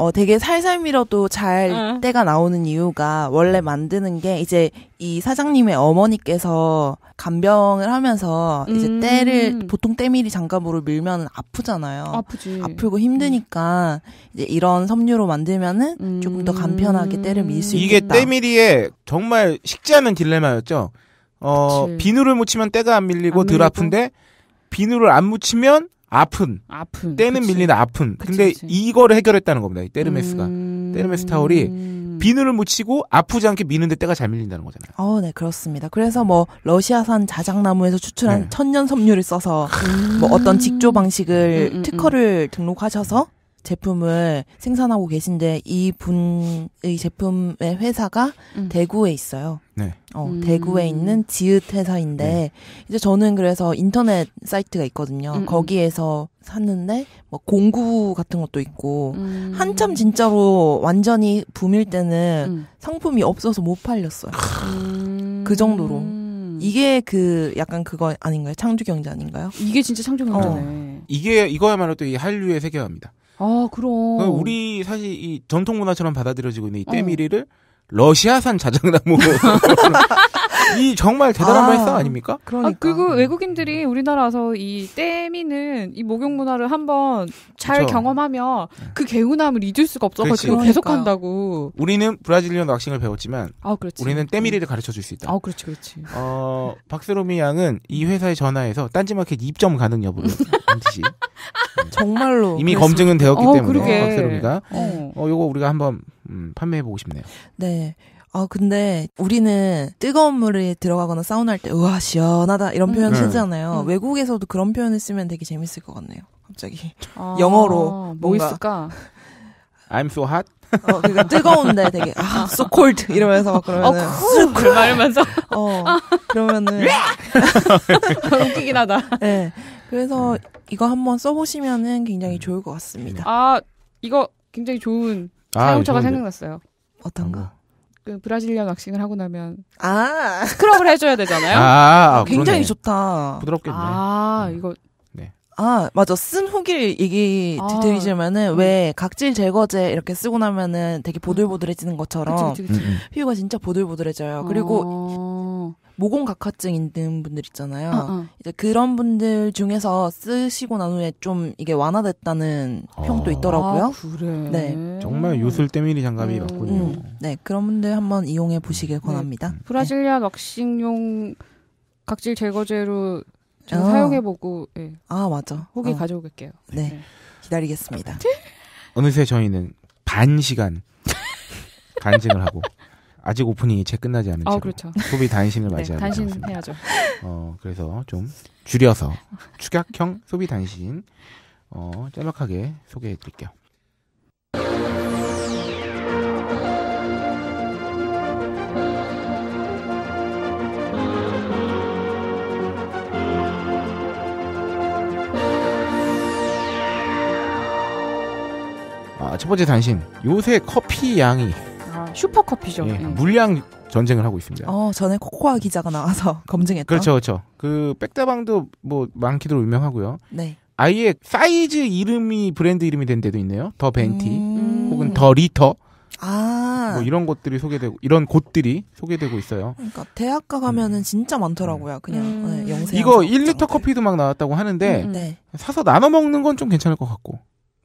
Speaker 2: 어, 되게 살살 밀어도 잘 응. 때가 나오는 이유가 원래 만드는 게 이제 이 사장님의 어머니께서 간병을 하면서 음. 이제 때를 보통 때밀이 장갑으로 밀면 아프잖아요. 아프지. 아프고 힘드니까 음. 이제 이런 섬유로 만들면은 음. 조금 더 간편하게 음. 때를 밀 수 있다. 이게 때밀이의
Speaker 3: 정말 식지 않은 딜레마였죠. 어, 그치. 비누를 묻히면 때가 안 밀리고 안덜 밀리고. 아픈데 비누를 안 묻히면 아픈. 아픈. 때는 그치. 밀린 아픈. 그치, 근데 그치. 이거를 해결했다는 겁니다. 이 테르메스가. 음... 테르메스 타월이 비누를 묻히고 아프지 않게 미는데 때가 잘 밀린다는 거잖아요.
Speaker 2: 어, 네, 그렇습니다. 그래서 뭐 러시아산 자작나무에서 추출한 네. 천연 섬유를 써서 뭐 어떤 직조 방식을 음, 음, 음, 음. 특허를 등록하셔서 제품을 생산하고 계신데 이분의 제품의 회사가 음. 대구에 있어요.
Speaker 4: 네. 어, 음.
Speaker 2: 대구에 있는 지읒 회사인데 네. 이제 저는 그래서 인터넷 사이트가 있거든요. 음. 음. 거기에서 샀는데 뭐 공구 같은 것도 있고 음. 한참 진짜로 완전히 붐일 때는 음. 상품이 없어서 못 팔렸어요. 그 정도로. 이게 그 약간 그거 아닌가요? 창조 경제 아닌가요? 이게 진짜 창조 경제네. 어.
Speaker 3: 이게 이거야말로 또 이 한류의 세계화입니다. 아, 그럼. 그 우리 사실 이 전통 문화처럼 받아들여지고 있는 이 어. 때밀이를 어. 러시아산 자작나무 이 정말 대단한 아, 발상 아닙니까? 그러니까. 아, 그리고
Speaker 1: 외국인들이 우리나라 와서 이 떼미는 이 목욕 문화를 한번 잘 그쵸. 경험하면 네. 그 개운함을 잊을 수가 없어가지고 그러니까. 계속
Speaker 3: 한다고. 우리는 브라질리언 왁싱을 배웠지만 아, 그렇지. 우리는 떼미리를 가르쳐 줄 수 있다.
Speaker 1: 아, 그렇지, 그렇지.
Speaker 3: 어, 박세롬이 양은 이 회사에 전화해서 딴지마켓 입점 가능 여부를 반드시.
Speaker 1: 정말로. 이미 그랬습
Speaker 3: 검증은 되었기 어, 때문에 그러게. 박세롬이가 어. 어, 요거 우리가 한번 음, 판매해 보고 싶네요.
Speaker 2: 네. 아, 근데 우리는 뜨거운 물에 들어가거나 사우나 할 때, 우와, 시원하다, 이런 표현 음. 네. 쓰잖아요. 음. 외국에서도 그런 표현을 쓰면 되게 재밌을 것 같네요. 갑자기. 아, 영어로. 뭐 있을까?
Speaker 3: I'm so hot? 어, 그러니까 뜨거운데 되게, 아, so cold! 이러면서 막 그러면은. 어, cool!
Speaker 2: 그말면서 어, 그러면은. 웃기긴 하다. 네. 그래서 이거 한번 써보시면은 굉장히 음. 좋을 것 같습니다.
Speaker 1: 아, 이거 굉장히 좋은 아, 네, 사용처가 아, 생각났어요. 어떤가? 그 브라질리아 왁싱을 하고 나면 아 스크럽을 해줘야 되잖아요.
Speaker 2: 아, 아, 아, 아 굉장히 그러네. 좋다. 부드럽겠아
Speaker 4: 음. 이거 네.
Speaker 2: 아 맞아 쓴 후기를 얘기 아. 드리자면은 음. 왜 각질 제거제 이렇게 쓰고 나면은 되게 보들보들해지는 것처럼 그치, 그치, 그치. 음, 음. 피부가 진짜 보들보들해져요. 그리고 어... 모공각화증 있는 분들 있잖아요. 어, 어. 이제 그런 분들 중에서 쓰시고 난 후에 좀 이게 완화됐다는 어.
Speaker 3: 평도 아. 있더라고요. 아,
Speaker 2: 그래. 네.
Speaker 3: 정말 요술 때밀이 장갑이 음. 맞군요.
Speaker 2: 음. 네, 그런 분들 한번 이용해 보시길 음. 권합니다. 음.
Speaker 1: 브라질리아 네. 왁싱용 각질 제거제로
Speaker 2: 좀 아. 사용해보고 네. 아 맞아 후기 어. 가져오게요 네, 네.
Speaker 1: 기다리겠습니다.
Speaker 3: 어느새 저희는 반 시간 간증을 하고 아직 오픈이 채 끝나지 않은 채 어, 그렇죠. 소비 단신을 맞이하고 네, 단신해야죠. 어 그래서 좀 줄여서 축약형 소비 단신 어 짤막하게 소개해드릴게요. 아, 첫 번째 단신 요새 커피 양이 네, 슈퍼커피죠. 예, 네. 물량 전쟁을 하고 있습니다.
Speaker 2: 어, 전에 코코아 기자가 나와서 검증했던. 그렇죠, 그렇죠.
Speaker 3: 그 백다방도 뭐 망키도 유명하고요. 네. 아예 사이즈 이름이 브랜드 이름이 된 데도 있네요. 더 벤티 음... 혹은 더 리터. 아. 뭐 이런 것들이 소개되고 이런 곳들이 소개되고 있어요. 그러니까
Speaker 2: 대학가 가면은 음. 진짜 많더라고요. 그냥 음. 네, 영세.
Speaker 3: 이거 1리터 커피도 막 나왔다고 하는데 음. 음. 네. 사서 나눠 먹는 건 좀 괜찮을 것 같고.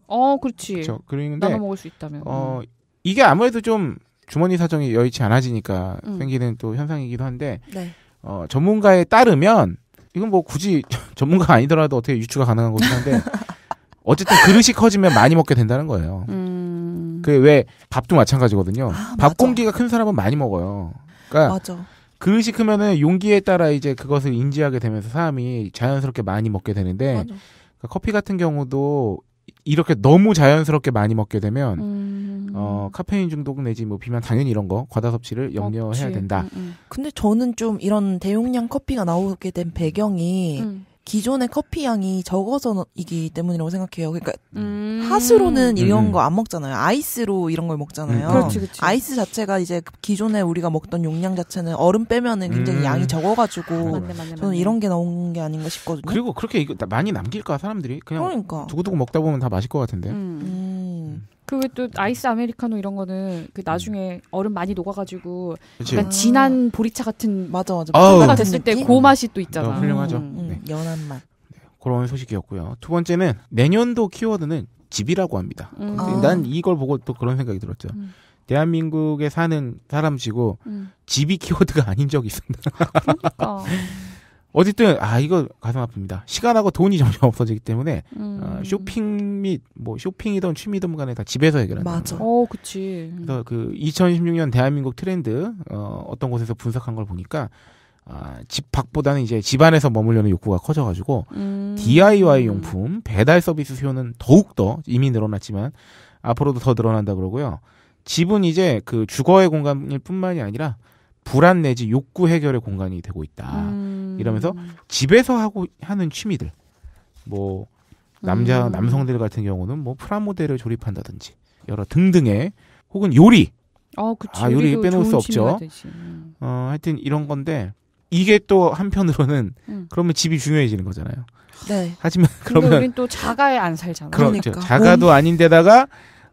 Speaker 1: 어, 그렇지. 그렇죠. 그런데 나눠 먹을 수 있다면. 어,
Speaker 3: 이게 아무래도 좀 주머니 사정이 여의치 않아지니까 음. 생기는 또 현상이기도 한데 네. 어, 전문가에 따르면 이건 뭐 굳이 전문가 아니더라도 어떻게 유추가 가능한 거긴 한데 어쨌든 그릇이 커지면 많이 먹게 된다는 거예요. 음... 그게 왜 밥도 마찬가지거든요. 아, 밥 맞아. 공기가 큰 사람은 많이 먹어요. 그러니까 맞아. 그릇이 크면은 용기에 따라 이제 그것을 인지하게 되면서 사람이 자연스럽게 많이 먹게 되는데 그러니까 커피 같은 경우도 이렇게 너무 자연스럽게 많이 먹게 되면 음... 어 카페인 중독 내지 뭐 비만 당연히 이런 거 과다 섭취를 염려해야 된다. 음, 음.
Speaker 2: 근데 저는 좀 이런 대용량 커피가 나오게 된 배경이 음. 기존의 커피 양이 적어서이기 때문이라고 생각해요. 그러니까 음. 하수로는 이런 음. 거안 먹잖아요. 아이스로 이런 걸 먹잖아요. 음. 그렇지, 그렇지. 아이스 자체가 이제 기존에 우리가 먹던 용량 자체는 얼음 빼면은 굉장히 음. 양이 적어가지고 맞네, 맞네, 저는 이런 게 나온
Speaker 3: 게 아닌가 싶거든요. 그리고 그렇게 많이 남길까 사람들이 그냥 그러니까. 두고두고 먹다 보면 다 마실 것 같은데. 음. 음.
Speaker 1: 그게또 아이스 아메리카노 이런 거는 그 나중에 얼음 많이 녹아가지고 그러니까 진한 보리차 같은 맞아 맞아 아 됐을 때 고 맛이 또 있잖아. 훌륭하죠.
Speaker 2: 연한 맛.
Speaker 3: 네, 그런 소식이었고요. 두 번째는 내년도 키워드는 집이라고 합니다. 음. 아. 난 이걸 보고 또 그런 생각이 들었죠. 음. 대한민국에 사는 사람치고 음. 집이 키워드가 아닌 적이 있습니다. 그러니까. 어쨌든 아 이거 가슴 아픕니다. 시간하고 돈이 점점 없어지기 때문에 음. 어, 쇼핑 및 뭐 쇼핑이든 취미든 간에 다 집에서 해결한다. 맞아. 어, 그치. 그래서 그 2016년 대한민국 트렌드 어, 어떤 곳에서 분석한 걸 보니까 아, 집밖보다는 이제 집안에서 머물려는 욕구가 커져가지고 음. DIY 용품 배달 서비스 수요는 더욱 더 이미 늘어났지만 앞으로도 더 늘어난다 그러고요. 집은 이제 그 주거의 공간일 뿐만이 아니라 불안 내지 욕구 해결의 공간이 되고 있다. 음. 이러면서 집에서 하고 하는 취미들 뭐 남자 음. 남성들 같은 경우는 뭐 프라모델을 조립한다든지 여러 등등의 혹은 요리 어, 그치, 아 요리 빼놓을 수 없죠. 음. 어 하여튼 이런 건데 이게 또 한편으로는 음. 그러면 집이 중요해지는 거잖아요. 네. 하지만 그러면 우린
Speaker 1: 또 자가에 안 살잖아. 그렇죠. 그러니까 자가도 음.
Speaker 3: 아닌데다가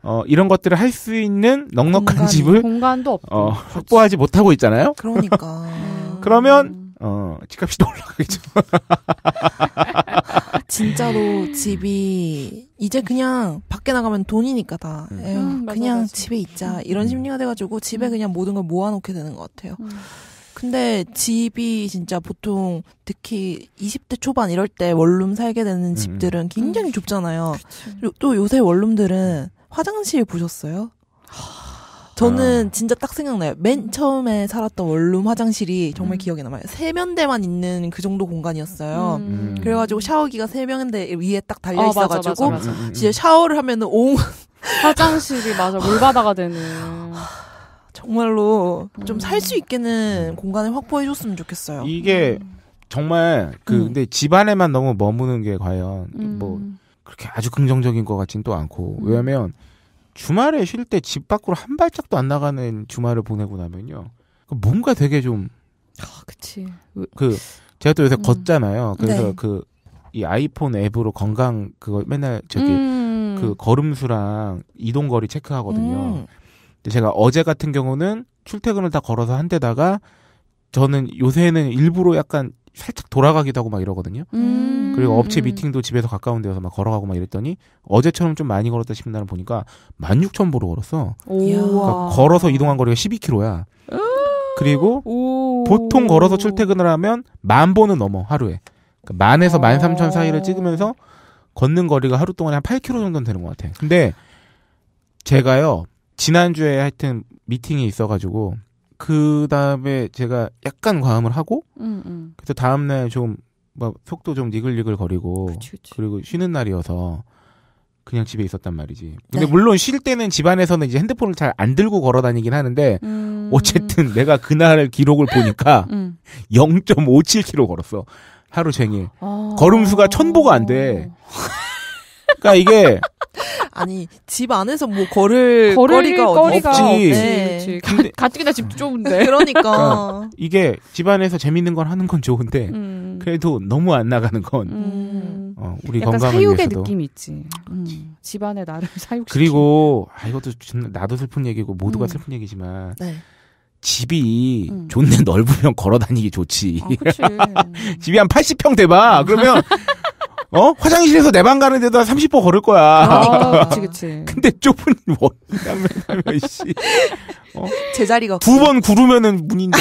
Speaker 3: 어, 이런 것들을 할 수 있는 넉넉한 공간이, 집을 공간도 없, 어, 확보하지 못하고 있잖아요. 그러니까 그러면 음. 어, 집값이 또 올라가겠죠. 진짜로
Speaker 2: 집이 이제 그냥 밖에 나가면 돈이니까 다 에휴, 음. 예. 음, 맞아, 그냥 맞아. 집에 있자 이런 심리가 돼가지고 집에 그냥 모든 걸 모아놓게 되는 것 같아요. 음. 근데 집이 진짜 보통 특히 20대 초반 이럴 때 원룸 살게 되는 음, 음. 집들은 굉장히 음. 좁잖아요. 요, 또 요새 원룸들은 화장실 보셨어요? 저는 아. 진짜 딱 생각나요. 맨 음. 처음에 살았던 원룸 화장실이 정말 음. 기억에 남아요. 세면대만 있는 그 정도 공간이었어요. 음. 그래가지고 샤워기가 세면대 위에 딱 아, 달려 있어가지고 아, 맞아, 맞아, 맞아. 진짜 샤워를 하면은 온 화장실이 맞아 물바다가 되는. 정말로 좀 살수 음. 있게는 공간을 확보해 줬으면 좋겠어요. 이게
Speaker 3: 음. 정말 그 음. 근데 집안에만 너무 머무는 게 과연 음. 뭐 그렇게 아주 긍정적인 것 같진 또 않고 음. 왜냐면 주말에 쉴 때 집 밖으로 한 발짝도 안 나가는 주말을 보내고 나면요 그 뭔가 되게 좀아 그치 그 제가 또 요새 음. 걷잖아요 그래서 네. 그이 아이폰 앱으로 건강 그거 맨날 저기 그 걸음수랑 이동 거리 체크하거든요 제가 어제 같은 경우는 출퇴근을 다 걸어서 한 데다가 저는 요새는 일부러 약간 살짝 돌아가기도 하고 막 이러거든요. 음. 그리고 업체 미팅도 집에서 가까운 데서막 걸어가고 막 이랬더니 어제처럼 좀 많이 걸었다 싶은 날은 보니까 16,000보로 걸었어. 그러니까 걸어서 이동한 거리가 12km야. 그리고 보통 걸어서 출퇴근을 하면 만 보는 넘어 하루에. 그러니까 만에서 아. 만 삼천 사이를 찍으면서 걷는 거리가 하루 동안한 8km 정도는 되는 것 같아요. 근데 제가요 지난주에 하여튼 미팅이 있어가지고 그 다음에 제가 약간 과음을 하고 음, 음. 그래서 다음날 좀 막 속도 좀 니글니글 거리고 그치, 그치. 그리고 쉬는 날이어서 그냥 집에 있었단 말이지. 근데 네. 물론 쉴 때는 집안에서는 이제 핸드폰을 잘 안 들고 걸어 다니긴 하는데 음... 어쨌든 내가 그날 기록을 보니까 음. 0.57km 걸었어. 하루 종일. 아... 걸음수가 천보가 안 돼. 그러니까 이게 아니 집 안에서 뭐 걸을, 걸을 거리가, 거리가 없지. 없지. 네. 가뜩이나 집도
Speaker 1: 좁은데. 그러니까. 그러니까.
Speaker 3: 이게 집 안에서 재밌는 걸 하는 건 좋은데 음. 그래도 너무 안 나가는 건 음. 어, 우리 약간 건강을 사육의 위해서도. 느낌
Speaker 1: 있지. 음. 집안에 나를
Speaker 4: 사육.
Speaker 3: 그리고 아 이것도 나도 슬픈 얘기고 모두가 음. 슬픈 얘기지만. 네. 집이 음. 좋네 넓으면 걸어 다니기 좋지. 아, 집이 한 80평 돼봐. 그러면 어? 화장실에서 내 방 가는 데도 한 30보 걸을 거야. 아, 그치 그치. 근데 좁은
Speaker 2: 원이라면 하면, 씨. 어? 제자리가. 두
Speaker 3: 번 구르면은 문인데.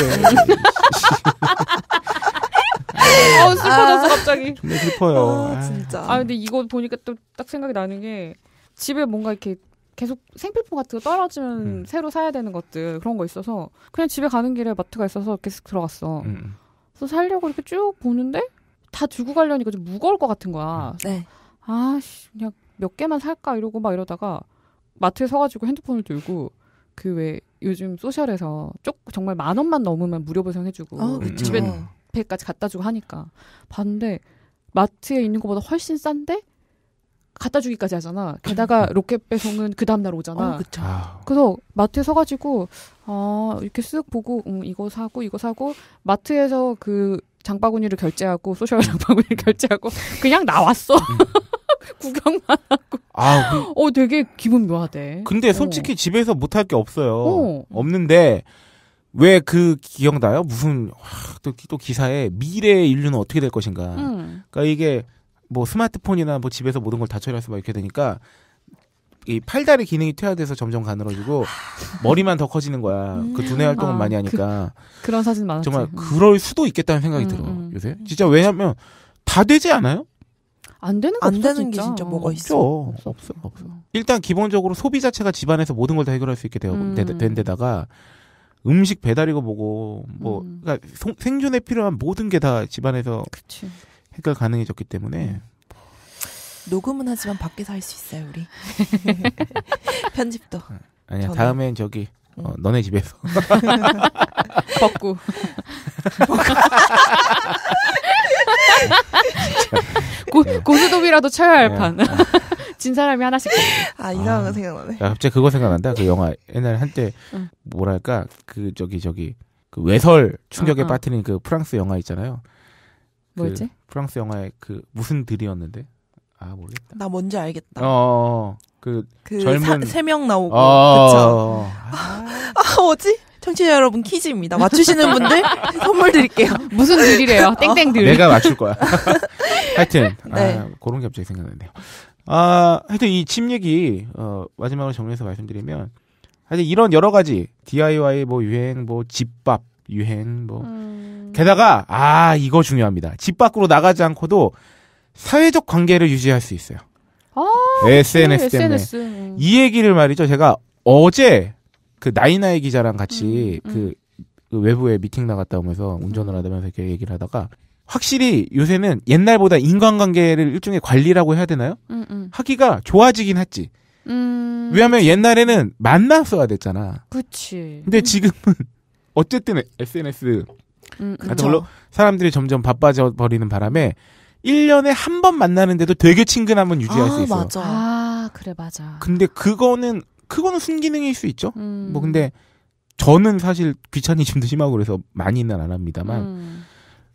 Speaker 3: 어, 슬퍼졌어,
Speaker 1: 갑자기. 아, 정말 슬퍼요. 어, 아, 진짜. 아, 근데 이거 보니까 또 딱 생각이 나는 게 집에 뭔가 이렇게 계속 생필품 같은 거 떨어지면 음. 새로 사야 되는 것들 그런 거 있어서 그냥 집에 가는 길에 마트가 있어서 계속 들어갔어. 음. 그래서 살려고 이렇게 쭉 보는데 다 들고 가려니까 좀 무거울 것 같은 거야. 음. 네. 아씨 그냥 몇 개만 살까 이러고 막 이러다가 마트에 서가지고 핸드폰을 들고 그 왜 요즘 소셜에서 쪽 정말 만 원만 넘으면 무료 배송해주고 아, 음. 집에 배까지 갖다주고 하니까 봤는데 마트에 있는 것보다 훨씬 싼데 갖다 주기까지 하잖아. 게다가 로켓 배송은 그 다음날 오잖아. 어, 아. 그래서 마트에 서가지고, 아, 이렇게 쓱 보고, 음, 이거 사고, 이거 사고, 마트에서 그 장바구니를 결제하고 소셜 장바구니를 결제하고 그냥
Speaker 3: 나왔어. 구경만 하고. 아, 그...
Speaker 1: 어 되게 기분 묘하대. 근데 어. 솔직히 어.
Speaker 3: 집에서 못할 게 없어요. 어. 없는데 왜 그 기억나요? 무슨 와, 또, 또 기사에 미래의 인류는 어떻게 될 것인가. 음. 그러니까 이게 뭐 스마트폰이나 뭐 집에서 모든 걸 다 처리할 수밖에 되니까 이 팔다리 기능이 퇴화돼서 점점 가늘어지고 머리만 더 커지는 거야. 음. 그 두뇌 활동을 아, 많이 그 하니까. 그, 런 사진 많았지. 정말 음. 그럴 수도 있겠다는 생각이 음, 들어. 음. 요새 진짜 왜냐면 다 되지 않아요?
Speaker 1: 안 되는 거 없어, 되는 진짜. 게 진짜 뭐가 있어?
Speaker 3: 없어 없어 없어. 일단 기본적으로 소비 자체가 집안에서 모든 걸 다 해결할 수 있게 되어 데, 음. 된 데다가 음식 배달이고 뭐고 뭐 그러니까 소, 생존에 필요한 모든 게 다 집안에서 그치. 해결 가능해졌기 때문에
Speaker 2: 녹음은 하지만 밖에서 할 수 있어요 우리 편집도. 아, 아니야 저는. 다음엔 저기 응. 어, 음. 너네 집에서
Speaker 3: 벗고. 고, 네. 고스톱이라도 쳐야 할 네. 판. 아.
Speaker 1: 진 사람이 하나씩. 아, 이상한 거 아. 생각나네.
Speaker 3: 야, 갑자기 그거 생각난다. 그 영화 옛날에 한때 응. 뭐랄까 그 저기 저기 그 외설 충격에 어, 어. 빠뜨린 그 프랑스 영화 있잖아요. 그 뭐였지? 프랑스 영화의 그 무슨 들이었는데
Speaker 2: 아 모르겠다. 나 뭔지 알겠다.
Speaker 3: 어, 어, 어. 그, 그 젊은 세 명 나오고 어, 어, 그쵸. 아,
Speaker 2: 아 뭐지? 청취자 여러분 퀴즈입니다. 맞추시는 분들 선물 드릴게요. 무슨 들이래요? 땡땡 들.
Speaker 3: 내가 맞출 거야. 하여튼 아, 네. 아, 그런 게 갑자기 생각났네요. 아, 하여튼 이침 얘기 어, 마지막으로 정리해서 말씀드리면 하여튼 이런 여러 가지 DIY 뭐 유행 뭐 집밥 유행 뭐 음... 게다가 아 이거 중요합니다. 집 밖으로 나가지 않고도 사회적 관계를 유지할 수 있어요.
Speaker 4: 아, SNS 때문에. SNS. 음.
Speaker 3: 이 얘기를 말이죠. 제가 어제 그 나이나이 기자랑 같이 음, 음. 그, 그 외부에 미팅 나갔다 오면서 운전을 하면서 다 이렇게 얘기를 하다가 확실히 요새는 옛날보다 인간관계를 일종의 관리라고 해야 되나요? 음, 음. 하기가 좋아지긴 했지. 왜냐하면 옛날에는 만났어야 됐잖아.
Speaker 4: 그치.
Speaker 3: 근데 지금은 어쨌든 SNS 음, 같은 사람들이 점점 바빠져 버리는 바람에 1년에 한 번 만나는데도 되게 친근함은 유지할 아, 수 있어요. 맞아.
Speaker 1: 아, 그래, 맞아.
Speaker 3: 근데 그거는, 그거는 순기능일 수 있죠. 음. 뭐, 근데 저는 사실 귀차니즘도 심하고 그래서 많이는 안 합니다만, 음.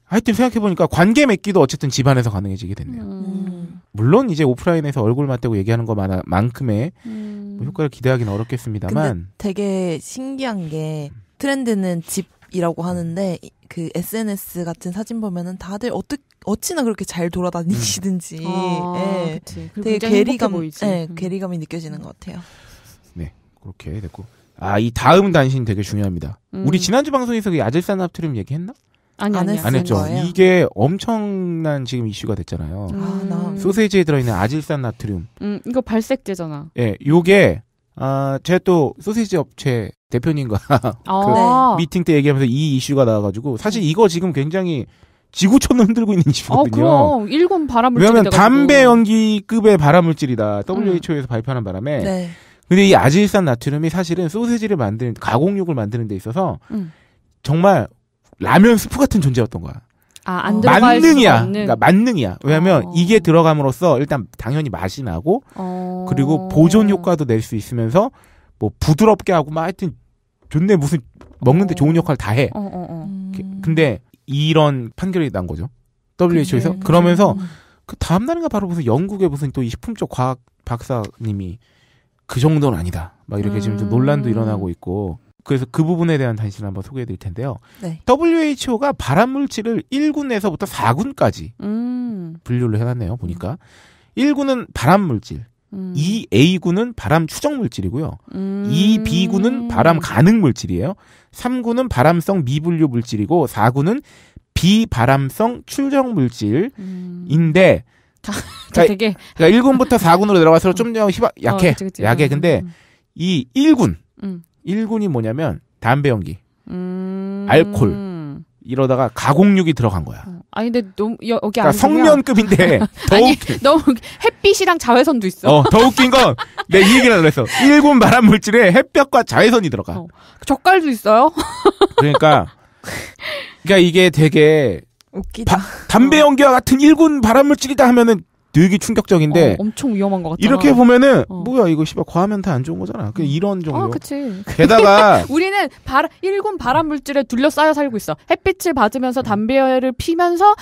Speaker 3: 하여튼 생각해보니까 관계 맺기도 어쨌든 집안에서 가능해지게 됐네요.
Speaker 4: 음.
Speaker 3: 물론 이제 오프라인에서 얼굴 맞대고 얘기하는 것만큼의 음. 뭐 효과를 기대하기는 어렵겠습니다만.
Speaker 2: 되게 신기한 게 트렌드는 집이라고 하는데 그 SNS 같은 사진 보면은 다들 어떻게 어찌나 그렇게 잘 돌아다니시든지 음. 아, 예. 그치. 되게 괴리감, 예, 음. 괴리감이 느껴지는 것 같아요.
Speaker 3: 네, 그렇게 됐고 아이 다음 단신 되게 중요합니다. 음. 우리 지난주 방송에서 그 아질산 나트륨 얘기했나? 아니, 안, 안 했죠. 거예요? 이게 엄청난 지금 이슈가 됐잖아요. 아, 음. 소세지에 들어있는 아질산 나트륨.
Speaker 1: 음, 이거 발색제잖아.
Speaker 3: 예, 요게 아, 제가 또 소시지 업체 대표님과 그 아~ 그 네. 미팅 때 얘기하면서 이 이슈가 나와가지고 사실 음. 이거 지금 굉장히 지구촌을 흔들고 있는 지슈거든요 어,
Speaker 1: 그럼 일군 발암물질. 왜냐하면 담배
Speaker 3: 연기급의 발암물질이다. WHO에서 음. 발표하는 바람에. 네. 근데 이 아질산 나트륨이 사실은 소세지를 만드는 가공육을 만드는 데 있어서 음. 정말 라면 스프 같은 존재였던 거야.
Speaker 4: 아, 안 만능이야. 그러니까
Speaker 3: 만능이야. 왜냐하면 어. 이게 들어감으로써 일단 당연히 맛이 나고 어. 그리고 보존 효과도 낼 수 있으면서 뭐 부드럽게 하고 막 하여튼 좋네 무슨 먹는데 어. 좋은 역할다 해. 어, 어, 어. 그, 근데 이런 판결이 난 거죠. WHO에서 그래, 네. 그러면서 음. 그 다음 날인가 바로 무슨 영국의 무슨 또이 식품쪽 과학 박사님이 그 정도는 아니다. 막 이렇게 음. 지금 논란도 일어나고 있고 그래서 그 부분에 대한 단신을 한번 소개해 드릴 텐데요. 네. WHO가 발암 물질을 1군에서부터 4군까지 음. 분류를 해놨네요. 보니까 음. 1군은 발암 물질, 음. 2A군은 발암 추정 물질이고요. 음. 2B군은 발암 가능 물질이에요. 3구는 발암성 미분류 물질이고 4구는 비발암성 출정 물질인데 음. 다, 다 그러니까 되게 그러니까 1군부터 4군으로 내려가서 좀 어, 약해. 어, 그치, 그치. 약해. 근데 음. 음. 이 1군. 음. 1군이 뭐냐면 담배 연기.
Speaker 1: 음...
Speaker 3: 알콜. 이러다가 가공육이 들어간 거야. 어.
Speaker 1: 아니 근데 너무 여, 기 그러니까 성면급인데 더 아니, 웃긴. 너무 햇빛이랑 자외선도 있어. 어, 더
Speaker 3: 웃긴 건내이 얘기를 그랬어. 일본 발암 물질에 햇볕과 자외선이 들어가. 어,
Speaker 1: 젓갈도 있어요.
Speaker 3: 그러니까 그러니까 이게 되게 웃기다. 바, 담배 연기와 같은 일군 발암 물질이다 하면은 되게 충격적인데 어, 엄청 위험한 것 같아. 이렇게 보면은 어. 뭐야 이거 씨발 과하면 다 안 좋은 거잖아. 그냥 음. 이런 정도. 아,
Speaker 1: 그치. 게다가 우리는 바일군 발암 물질에 둘러싸여 살고 있어. 햇빛을 받으면서 음. 담배를 피면서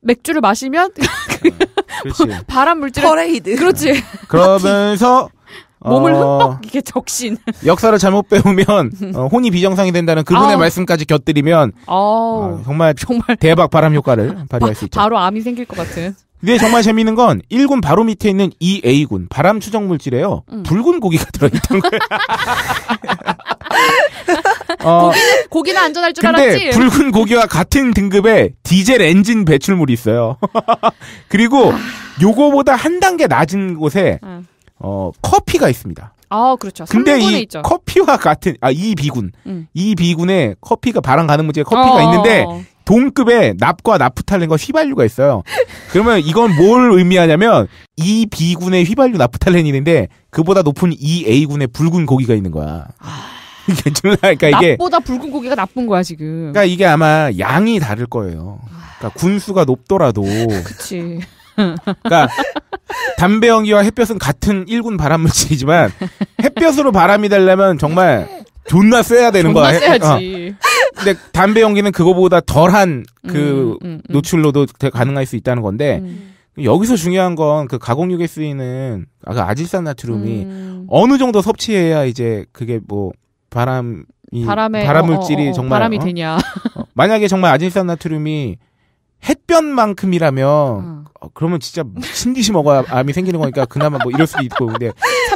Speaker 1: 맥주를 마시면
Speaker 3: 어,
Speaker 1: 발암 물질 퍼레이드. 그렇지. 음.
Speaker 3: 그러면서 몸을 어, 흠뻑
Speaker 1: 이게 적신.
Speaker 3: 역사를 잘못 배우면 어, 혼이 비정상이 된다는 그분의 아우. 말씀까지 곁들이면
Speaker 1: 어,
Speaker 3: 정말 정말 대박 바람 효과를 발휘할 수 있죠.
Speaker 1: 바로 암이 생길 것
Speaker 3: 같은. 근데 정말 재밌는 건 1군 바로 밑에 있는 2A군 바람 추정 물질에요. 음. 붉은 고기가 들어있던 거예요. 어, 고기는,
Speaker 1: 고기는 안전할 줄 근데 알았지. 붉은
Speaker 3: 고기와 같은 등급의 디젤 엔진 배출물이 있어요. 그리고 아. 요거보다 한 단계 낮은 곳에 음. 어, 커피가 있습니다.
Speaker 1: 아, 그렇죠. 근데 이 있죠.
Speaker 3: 커피와 같은 아, 이 비군. 음. 이 비군에 커피가 바람 가는 문제 어. 커피가 어, 있는데 동급의 납과 나프탈렌과 휘발유가 있어요. 그러면 이건 뭘 의미하냐면 EB군의 휘발유 나프탈렌이 있는데 그보다 높은 EA군의 붉은 고기가 있는 거야. 아. 괜찮나? 그러니까 이게 보다
Speaker 1: 붉은 고기가 나쁜 거야
Speaker 3: 지금. 그러니까 이게 아마 양이 다를 거예요. 그러니까 아. 군수가 높더라도. 그렇지. 그러니까 담배 연기와 햇볕은 같은 1군 바람물질이지만 햇볕으로 바람이 달려면 정말 존나 쎄야 되는 존나 거야. 어. 쎄야지. 어. 근데 담배 연기는 그거보다 덜한 그 음, 음, 음. 노출로도 가능할 수 있다는 건데 음. 여기서 중요한 건 그 가공육에 쓰이는 아까 그 아질산 나트륨이 음. 어느 정도 섭취해야 이제 그게 뭐 바람 이 바람에 바람물질이 어, 어, 어, 정말 바람이 어? 되냐? 어, 만약에 정말 아질산 나트륨이 햇볕만큼이라면 어. 어 그러면 진짜 신디시 먹어야 암이 생기는 거니까 그나마 뭐 이럴 수도 있고 근데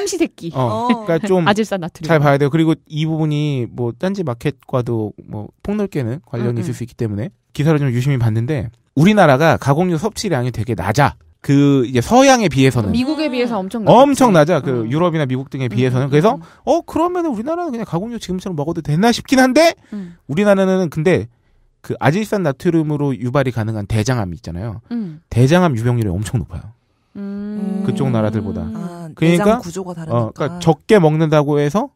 Speaker 1: 삼시 세끼. 어. 어. 그러니까 좀 아질산 나트륨. 잘 봐야
Speaker 3: 돼요. 그리고 이 부분이 뭐 딴지 마켓과도 뭐 폭넓게는 관련이 음, 있을 음. 수 있기 때문에 기사를 좀 유심히 봤는데 우리나라가 가공유 섭취량이 되게 낮아. 그 이제 서양에 비해서는
Speaker 1: 미국에 비해서 엄청 낮았지. 엄청
Speaker 3: 낮아. 그 음. 유럽이나 미국 등에 음, 비해서는. 그래서 어 그러면 우리나라는 그냥 가공유 지금처럼 먹어도 되나 싶긴 한데 우리나라는 근데 그 아질산 나트륨으로 유발이 가능한 대장암이 있잖아요. 음. 대장암 유병률이 엄청 높아요. 음... 그쪽 나라들보다. 아, 그러니까 구조가 어, 다르니까. 어, 그러니까 적게 먹는다고 해서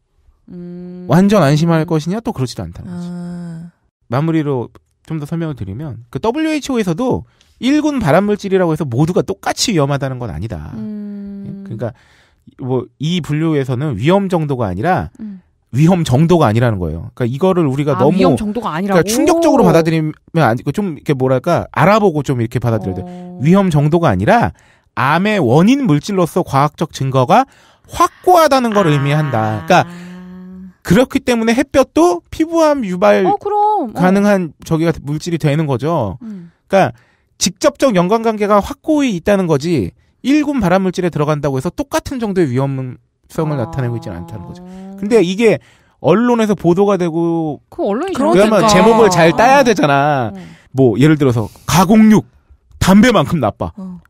Speaker 3: 음... 완전 안심할 것이냐 또 그렇지도 않다는
Speaker 4: 거지. 아...
Speaker 3: 마무리로 좀 더 설명을 드리면 그 WHO에서도 일군 발암물질이라고 해서 모두가 똑같이 위험하다는 건 아니다. 음... 예? 그러니까 뭐 이 분류에서는 위험 정도가 아니라 음. 위험 정도가 아니라는 거예요. 그러니까 이거를 우리가 아, 너무 위험 정도가 아니라고 그러니까 충격적으로 받아들이면 안, 좀 이렇게 뭐랄까 알아보고 좀 이렇게 받아들여야 돼. 어... 위험 정도가 아니라 암의 원인 물질로서 과학적 증거가 확고하다는 걸 아... 의미한다. 그러니까 그렇기 때문에 햇볕도 피부암 유발 어, 어. 가능한 저기가 물질이 되는 거죠. 음. 그러니까 직접적 연관 관계가 확고히 있다는 거지. 1군 발암 물질에 들어간다고 해서 똑같은 정도의 위험성을 아... 나타내고 있지는 않다는 거죠. 근데 이게 언론에서 보도가 되고
Speaker 1: 그 언론이 그러니까. 그러면 제목을
Speaker 3: 잘 따야 어. 되잖아. 어. 뭐 예를 들어서 가공육 담배만큼 나빠. 어.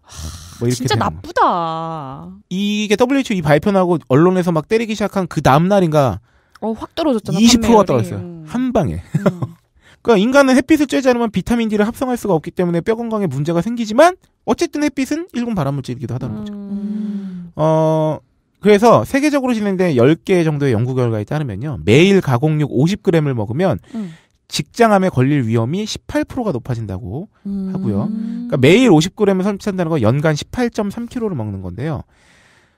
Speaker 3: 뭐 이렇게 진짜 나쁘다. 이게 WHO 이 발표나고 언론에서 막 때리기 시작한 그 다음 날인가
Speaker 1: 어, 확 떨어졌잖아. 20%가 떨어졌어요. 음.
Speaker 3: 한 방에. 음. 그러니까 인간은 햇빛을 쬐지 않으면 비타민 D를 합성할 수가 없기 때문에 뼈 건강에 문제가 생기지만 어쨌든 햇빛은 일군 발암물질이기도 하다는 거죠. 음. 어 그래서 세계적으로 진행된 10개 정도의 연구 결과에 따르면요. 매일 가공육 50g을 먹으면 음. 직장암에 걸릴 위험이 18%가 높아진다고 음. 하고요. 그러니까 매일 50g을 섭취한다는 건 연간 18.3kg를 먹는 건데요.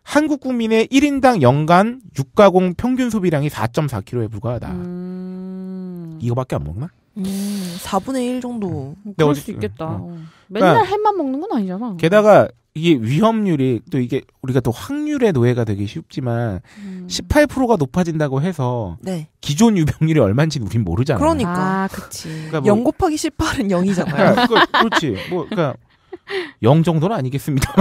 Speaker 3: 한국 국민의 1인당 연간 육가공 평균 소비량이 4.4kg에 불과하다. 음... 이거밖에 안 먹나?
Speaker 2: 음, 4분의 1 정도. 음, 그럴 네, 수 있겠다. 어. 맨날 그 그러니까 햄만 먹는 건 아니잖아.
Speaker 3: 게다가 이게 위험률이 또 이게 우리가 또 확률의 노예가 되기 쉽지만 음. 18%가 높아진다고 해서 네. 기존 유병률이 얼마인지 우린 모르잖아요. 그러니까. 아, 그치. 그러니까 뭐, 0
Speaker 2: 곱하기 18은 0이잖아요. 아, 그걸, 그러니까 그렇지.
Speaker 3: 뭐, 그러니까 0 정도는 아니겠습니다.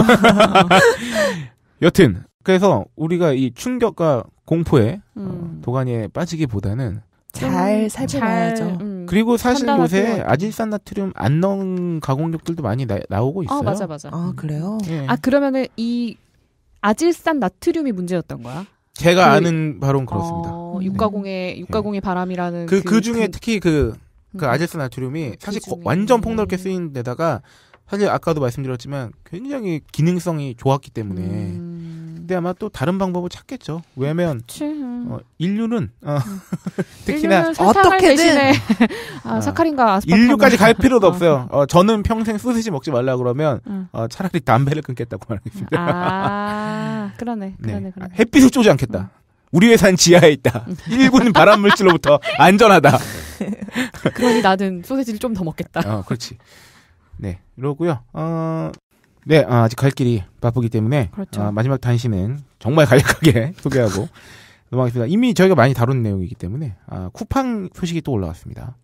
Speaker 3: 여튼 그래서 우리가 이 충격과 공포에 음. 어, 도가니에 빠지기보다는 잘
Speaker 2: 살펴봐야죠. 잘,
Speaker 4: 음. 그리고 사실 요새
Speaker 3: 아질산 나트륨 안 넣은 가공육들도 많이 나, 오고 아, 있어요. 어, 맞아
Speaker 1: 맞아. 아 음. 그래요? 네. 아 그러면은 이 아질산 나트륨이 문제였던 거야? 제가 그,
Speaker 3: 아는 바로는 그렇습니다. 어,
Speaker 1: 육가공의 네. 육가공의 바람이라는
Speaker 3: 그그 그, 그 중에 그, 특히 그, 그 음. 아질산 나트륨이 그 사실 중에. 완전 폭넓게 쓰인 데다가 사실 아까도 말씀드렸지만 굉장히 기능성이 좋았기 때문에 음. 근데 아마 또 다른 방법을 찾겠죠. 왜냐면 음. 어, 인류는 어, 음. 특히나 인류는 어떻게든 아, 어. 사카린과 아스파탐 인류까지 갈 필요도 어. 없어요. 어, 저는 평생 소시지 먹지 말라 그러면 응. 음. 어, 차라리 담배를 끊겠다고 말하습니다아
Speaker 1: 네. 그러네, 그러네, 그러네. 아, 햇빛을
Speaker 3: 쪼지 않겠다. 응. 우리 회사는 지하에 있다. 1군 발암 물질로부터 안전하다.
Speaker 1: 그러니 나는 소세지를 좀 더 먹겠다.
Speaker 3: 어, 그렇지. 네, 이러고요. 어, 네, 아, 직갈 길이 바쁘기 때문에 그렇죠. 아, 마지막 단신은 정말 간략하게 소개하고 넘어가겠습니다. 이미 저희가 많이 다룬 내용이기 때문에 아, 쿠팡 소식이 또 올라왔습니다.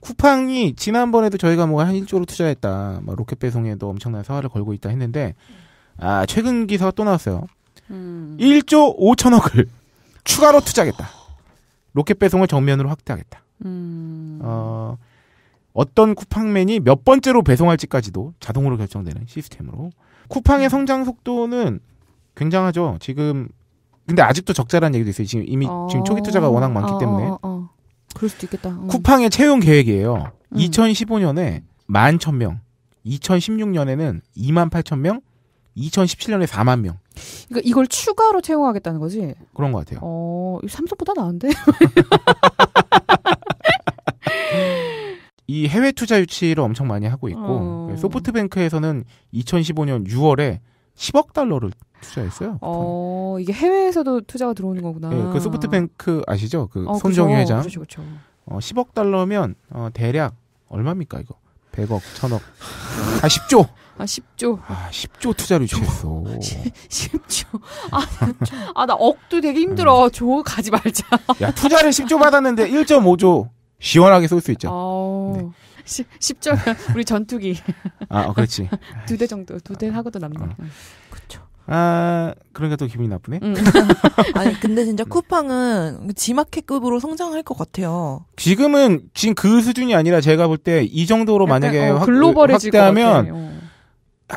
Speaker 3: 쿠팡이 지난번에도 저희가 뭐한 1조로 투자했다, 뭐 로켓 배송에도 엄청난 사활을 걸고 있다 했는데 아, 최근 기사가 또 나왔어요. 음. 1조 5천억을 추가로 투자하겠다. 로켓 배송을 정면으로 확대하겠다.
Speaker 4: 음.
Speaker 3: 어, 어떤 쿠팡맨이 몇 번째로 배송할지까지도 자동으로 결정되는 시스템으로 쿠팡의 성장 속도는 굉장하죠. 지금 근데 아직도 적자라는 얘기도 있어요. 지금 이미 어... 지금 초기 투자가 워낙 많기 어... 때문에. 어... 어,
Speaker 1: 어. 그럴 수도 있겠다. 어. 쿠팡의
Speaker 3: 채용 계획이에요. 음. 2015년에 11,000명, 2016년에는 28,000명, 2017년에 4만 명.
Speaker 1: 그러니까 이걸 추가로 채용하겠다는 거지? 그런 것 같아요. 어, 삼성보다 나은데?
Speaker 3: 이 해외 투자 유치를 엄청 많이 하고 있고 어. 네, 소프트뱅크에서는 2015년 6월에 10억 달러를 투자했어요.
Speaker 1: 어, 이게 해외에서도 투자가 들어오는 거구나. 네, 그 소프트뱅크 아시죠? 그 어, 손정희 회장. 그쵸, 그렇죠, 그쵸. 그렇죠.
Speaker 3: 어, 10억 달러면 어, 대략 얼마입니까 이거? 100억, 1000억. 아, 10조. 아, 10조. 아, 10조 투자를 유치했어. 10조. 아, 아, 나 억도
Speaker 1: 되게 힘들어. 음. 조 가지 말자.
Speaker 3: 야, 투자를 10조 받았는데 1.5조 시원하게 쏠 수 있죠.
Speaker 1: 어, 네. 10, 절 우리 전투기.
Speaker 3: 아, 어, 그렇지.
Speaker 1: 두 대 정도, 두 대 하고도 남네. 어.
Speaker 3: 그렇죠. 아, 그러니까 또 기분이 나쁘네. 음.
Speaker 2: 아니, 근데 진짜 네. 쿠팡은 지마켓급으로 성장할 것 같아요.
Speaker 3: 지금은 지금 그 수준이 아니라 제가 볼 때 이 정도로 만약에 어, 글로벌해질 확대하면 어.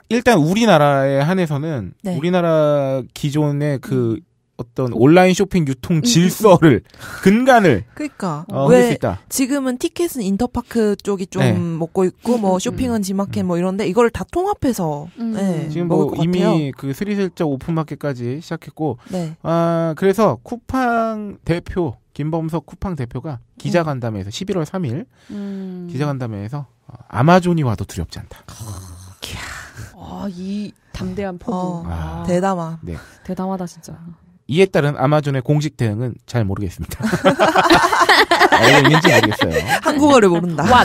Speaker 3: 일단 우리나라에 한해서는 네. 우리나라 기존의 그 음. 어떤 온라인 쇼핑 유통 음. 질서를 근간을
Speaker 2: 그러니까 어, 왜 지금은 티켓은 인터파크 쪽이 좀 네. 먹고 있고 뭐 음. 쇼핑은 지마켓 음. 뭐 이런데 이걸 다 통합해서
Speaker 3: 음. 네, 지금 뭐 이미 그스리슬쩍 오픈마켓까지 시작했고 네. 아 그래서 쿠팡 대표 김범석 쿠팡 대표가 기자간담회에서 11월 3일 음. 기자간담회에서 어, 아마존이 와도 두렵지 않다.
Speaker 1: 아, 이 담대한 포부. 어, 아. 대담하. 네. 대담하다 진짜.
Speaker 3: 이에 따른 아마존의 공식 대응은 잘 모르겠습니다. 알겠는지 알겠어요 한국어를 네. 모른다.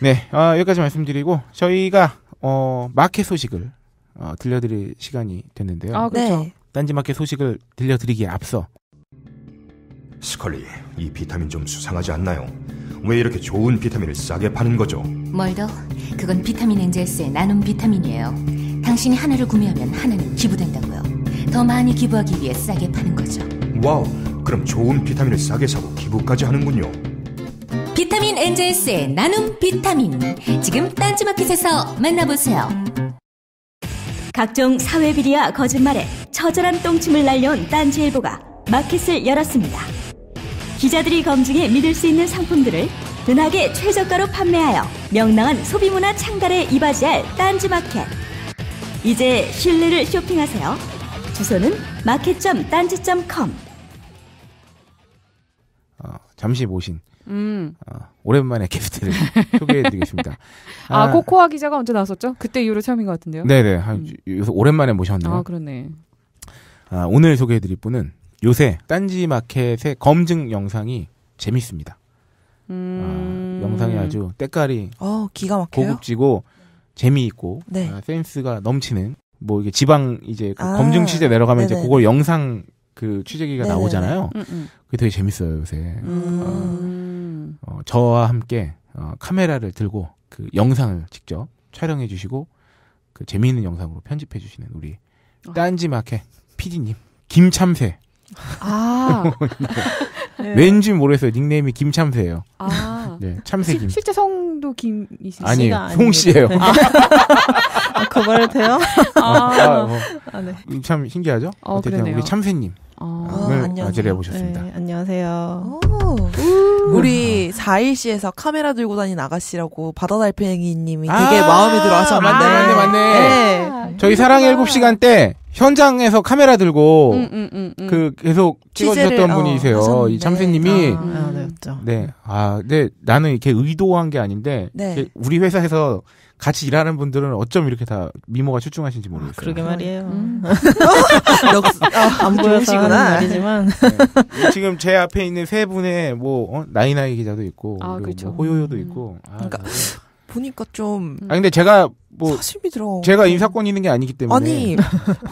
Speaker 3: 네, 어, 여기까지 말씀드리고 저희가 어, 마켓 소식을 어, 들려드릴 시간이 됐는데요. 아, 그렇죠. 네. 딴지 마켓 소식을 들려드리기에 앞서 스컬리, 이 비타민 좀 수상하지 않나요? 왜 이렇게 좋은 비타민을 싸게 파는 거죠?
Speaker 1: 멀더, 그건 비타민 엔젤스의
Speaker 2: 나눔 비타민이에요. 당신이 하나를 구매하면 하나는 기부된다고요. 더 많이 기부하기 위해 싸게 파는 거죠.
Speaker 3: 와우, 그럼 좋은 비타민을 싸게 사고 기부까지 하는군요.
Speaker 1: 비타민 엔젤스의 나눔 비타민. 지금 딴지마켓에서 만나보세요. 각종 사회 비리와 거짓말에 처절한 똥침을 날려온 딴지일보가 마켓을 열었습니다. 기자들이 검증해 믿을 수 있는 상품들을 은하계 최저가로 판매하여 명랑한 소비문화 창달에 이바지할 딴지마켓. 이제 신뢰를 쇼핑하세요. 주소는 마켓.딴지.com 점
Speaker 3: 어, 잠시 모신 음. 어, 오랜만에 게스트를 소개해드리겠습니다. 아, 아,
Speaker 1: 코코아 기자가 언제 나왔었죠? 그때 이후로 처음인 것 같은데요. 네네. 음.
Speaker 3: 요새 오랜만에 모셨네요. 아 그렇네. 아, 오늘 소개해드릴 분은 요새 딴지 마켓의 검증 영상이 재밌습니다. 음... 아, 영상이 아주 음. 때깔이 어, 기가 막혀요. 고급지고 재미있고 네. 아, 센스가 넘치는 뭐 이게 지방 이제 그 아, 검증 취재 내려가면 네네. 이제 그걸 영상 그 취재기가 네네 나오잖아요. 음, 음. 그게 되게 재밌어요 요새.
Speaker 4: 음.
Speaker 3: 어, 어, 저와 함께 어, 카메라를 들고 그 영상을 직접 촬영해 주시고 그 재미있는 영상으로 편집해 주시는 우리 아. 딴지마켓 PD님 김참새. 아. 네. 왠지 모르겠어요 닉네임이 김참새예요. 아. 네, 아, 참새김. 시,
Speaker 1: 실제 성도 김이신 가 아니에요. 아니에송 씨예요. 아, 아, 그 말해도 돼요? 아, 아, 어. 아, 네. 참 신기하죠? 어, 어쨌든 그러네요. 우리
Speaker 3: 참새님. 어, 아 맞이해 보셨습니다. 네,
Speaker 5: 안녕하세요. 네, 우리
Speaker 2: 4일시에서 음. 카메라 들고 다닌 아가씨라고 바다달팽이님이 아, 되게 아~ 마음에 들어 하셨는데. 아,
Speaker 3: 맞네, 맞네. 네. 네. 저희 사랑의 7시간 때 현장에서 카메라 들고 음, 음, 음, 음. 그 계속 찍어주셨던 어, 분이세요. 어, 이 참새님이 아, 음. 네, 네, 아, 근 나는 이렇게 의도한 게 아닌데 네. 우리 회사에서 같이 일하는 분들은 어쩜 이렇게 다 미모가 출중하신지 아, 모르겠어요. 그러게 말이에요.
Speaker 4: 음. 어, 안 보여서구나 말이지만 네.
Speaker 3: 네. 지금 제 앞에 있는 세 분의 뭐 어? 나이나이 기자도 있고 아, 뭐 그렇죠. 뭐 호요요도 음. 있고. 아, 그러니까 네.
Speaker 2: 보니까 좀. 아
Speaker 3: 근데 제가 뭐 사심이 들어. 제가 인사권 있는 게 아니기 때문에. 아니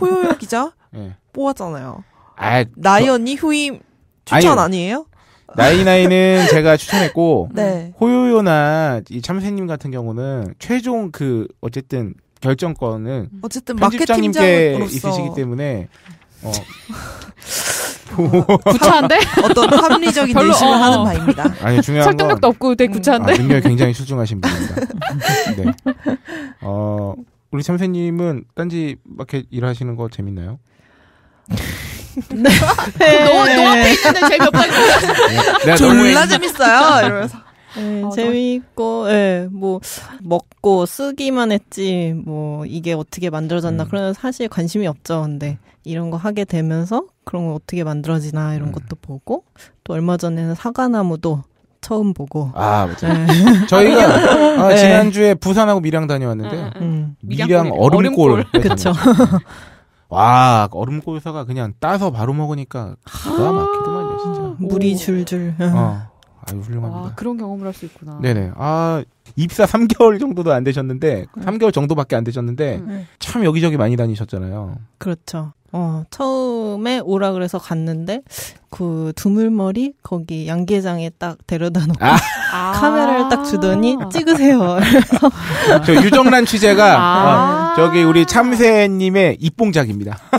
Speaker 2: 호요요 기자 네. 뽑았잖아요.
Speaker 3: 아, 나연이 저... 후임 추천 아니 아니에요? 나이나이는 제가 추천했고 네. 호요요나 이 참새님 같은 경우는 최종 그 어쨌든 결정권은 어쨌든 편집장님께 있으시기 때문에 어. 어 구차한데 어떤 합리적인 별 의심을 어, 어. 하는 바입니다. 아니 중요한 설득력도 없고 되게 구차한데 아, 능력 굉장히 출중하신 분입니다. 네. 어, 우리 참새님은 딴지 마켓 일하시는 거 재밌나요?
Speaker 4: 네. 그 네. 너, 너 앞에 있는데 쟤몇 번이 졸라 재밌어요. 이러면서. 네, 어,
Speaker 5: 재미있고, 예, 네, 뭐, 먹고 쓰기만 했지, 뭐, 이게 어떻게 만들어졌나. 음. 그런 사실 관심이 없죠. 근데 이런 거 하게 되면서 그런 거 어떻게 만들어지나 이런 음. 것도 보고, 또 얼마 전에는 사과나무도 처음 보고. 아, 맞아요. 네. 저희가 아, 네. 지난주에
Speaker 3: 부산하고 밀양 다녀왔는데, 음. 음, 음. 음. 밀양 얼음골. 얼음골. 그쵸. 네. 와 얼음 고유사가 그냥 따서 바로 먹으니까 기가 막히더만요 진짜 아, 물이 줄줄 어. 아유 훌륭합니다.
Speaker 1: 아,
Speaker 5: 그런 경험을 할 수 있구나.
Speaker 3: 네네. 아 입사 3개월 정도도 안 되셨는데 3개월 정도밖에 안 되셨는데 네. 참 여기저기 많이 다니셨잖아요.
Speaker 5: 그렇죠. 어, 처음에 오라 그래서 갔는데 그 두물머리 거기 양계장에 딱 데려다 놓고 아. 아. 카메라를 딱 주더니 찍으세요.
Speaker 3: 저 유정란 취재가 아. 어, 저기 우리 참새님의 입봉작입니다. 아.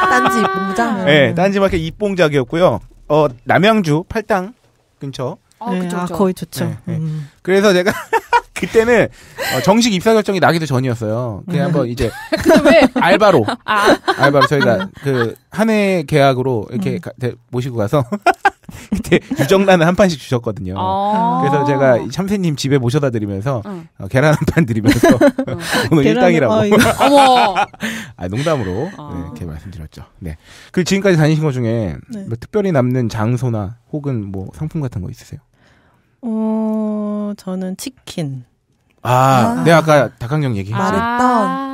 Speaker 4: 딴지 입봉작. 예, 네,
Speaker 3: 딴지마켓 입봉작이었고요. 어 남양주 팔당 근처. 어, 네, 아, 그쵸, 그쵸. 아, 거의 좋죠. 네, 네. 음. 그래서 제가 그때는 어, 정식 입사 결정이 나기도 전이었어요. 그냥 한번 음. 이제 알바로 아. 알바로 저희가 음. 그한해 계약으로 이렇게 음. 가, 데, 모시고 가서 그때 유정란을 한 판씩 주셨거든요. 아~ 그래서 제가 참새님 집에 모셔다 드리면서 응. 어. 어, 계란 한 판 드리면서 응. 어. 오늘 계란 일당이라고. 어, 머 아, 농담으로 아~ 네, 이렇게 말씀드렸죠. 네. 그 지금까지 다니신 것 중에 네. 뭐 특별히 남는 장소나 혹은 뭐 상품 같은 거 있으세요?
Speaker 5: 어, 저는 치킨.
Speaker 3: 아, 아. 내가 아까 닭강정 얘기했지. 아.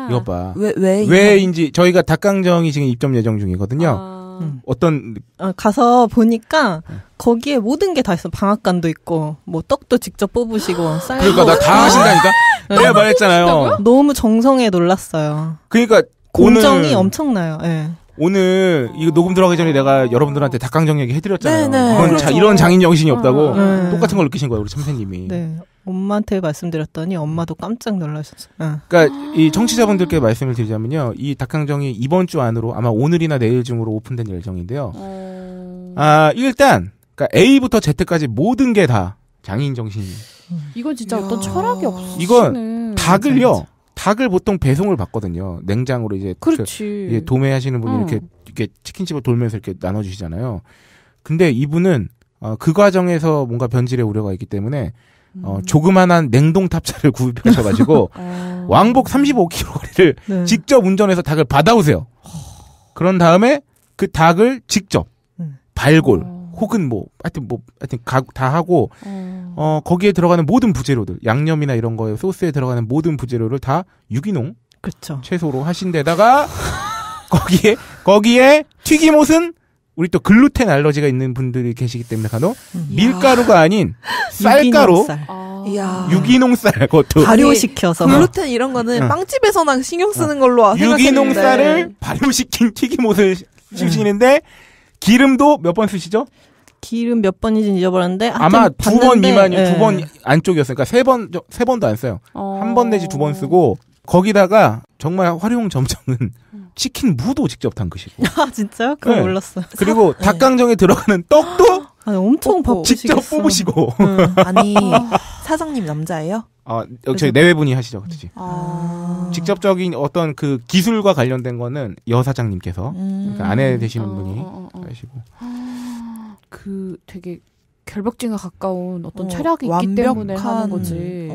Speaker 3: 던 이것 봐. 왜, 왜? 왜인지, 저희가 닭강정이 지금 입점 예정 중이거든요. 아. 음. 어떤.
Speaker 5: 아, 가서 보니까, 거기에 모든 게 다 있어. 방앗간도 있고, 뭐, 떡도 직접 뽑으시고, 쌀 그러니까 나다 하신다니까?
Speaker 3: 네. 내가 말했잖아요.
Speaker 5: 너무 정성에 놀랐어요.
Speaker 3: 그러니까, 공정이 오늘...
Speaker 5: 엄청나요.
Speaker 3: 예. 네. 오늘 이거 녹음 들어가기 전에 내가 여러분들한테 닭강정 얘기 해드렸잖아요. 네네. 네. 그건 그렇죠. 자, 이런 장인 정신이 어, 없다고 네. 똑같은 걸 느끼신 거예요 우리 선생님이 네.
Speaker 5: 엄마한테 말씀드렸더니 엄마도 깜짝 놀라셨어요.
Speaker 4: 네.
Speaker 3: 그러니까 이 청취자분들께 말씀을 드리자면요, 이 닭강정이 이번 주 안으로 아마 오늘이나 내일 중으로 오픈된 예정인데요. 어. 아 일단 그러니까 A부터 Z까지 모든 게 다 장인 정신이.
Speaker 1: 이거 진짜 어떤 철학이 없어. 이건 닭을요.
Speaker 3: 닭을 보통 배송을 받거든요. 냉장으로 이제 그렇지. 그, 예, 도매하시는 분이 어. 이렇게 이렇게 치킨집을 돌면서 이렇게 나눠주시잖아요. 근데 이분은 어, 그 과정에서 뭔가 변질의 우려가 있기 때문에 어, 음. 조그만한 냉동 탑차를 구입하셔가지고 어. 왕복 35km 거를 네. 직접 운전해서 닭을 받아오세요. 어. 그런 다음에 그 닭을 직접 음. 발골, 어. 혹은 뭐 하여튼 뭐 하여튼 가, 다 하고 음. 어 거기에 들어가는 모든 부재료들 양념이나 이런 거에 소스에 들어가는 모든 부재료를 다 유기농 그쵸. 채소로 하신 데다가 거기에 거기에 튀김옷은 우리 또 글루텐 알러지가 있는 분들이 계시기 때문에 간혹 음. 밀가루가 아닌
Speaker 2: 쌀가루 아. 이야.
Speaker 3: 유기농 쌀 그것도 발효시켜서 글루텐
Speaker 2: 이런 거는 어. 빵집에서나 신경 쓰는 걸로 아, 생각했는데. 쌀을
Speaker 3: 발효시킨 튀김옷을
Speaker 5: 심시는데 음. 기름도 몇 번 쓰시죠? 기름 몇 번인지 잊어버렸는데 아마
Speaker 3: 두 번 미만이 네. 두번 예. 안쪽이었으니까 그러니까 세 번 세 번도 안 써요.
Speaker 4: 어... 한번 내지
Speaker 3: 두 번 쓰고 거기다가 정말 활용 점정은 치킨 무도 직접 담그시고.
Speaker 5: 아진짜 그거 네. 몰랐어.
Speaker 3: 그리고 네. 닭강정에 들어가는 떡도
Speaker 5: 아니, 엄청 어, 어 직접
Speaker 3: 뽑으시고. 응. 아니
Speaker 2: 사장님 남자예요?
Speaker 3: 아, 저희 내외분이 하시죠, 그치?
Speaker 1: 아.
Speaker 3: 직접적인 어떤 그 기술과 관련된 거는 여사장님께서 음. 그러니까 아내 어, 되시는 어, 분이 어, 어, 어. 하시고 아,
Speaker 1: 그 되게 결벽증에 가까운 어떤 어, 철학이 있기 때문에 하는 거지.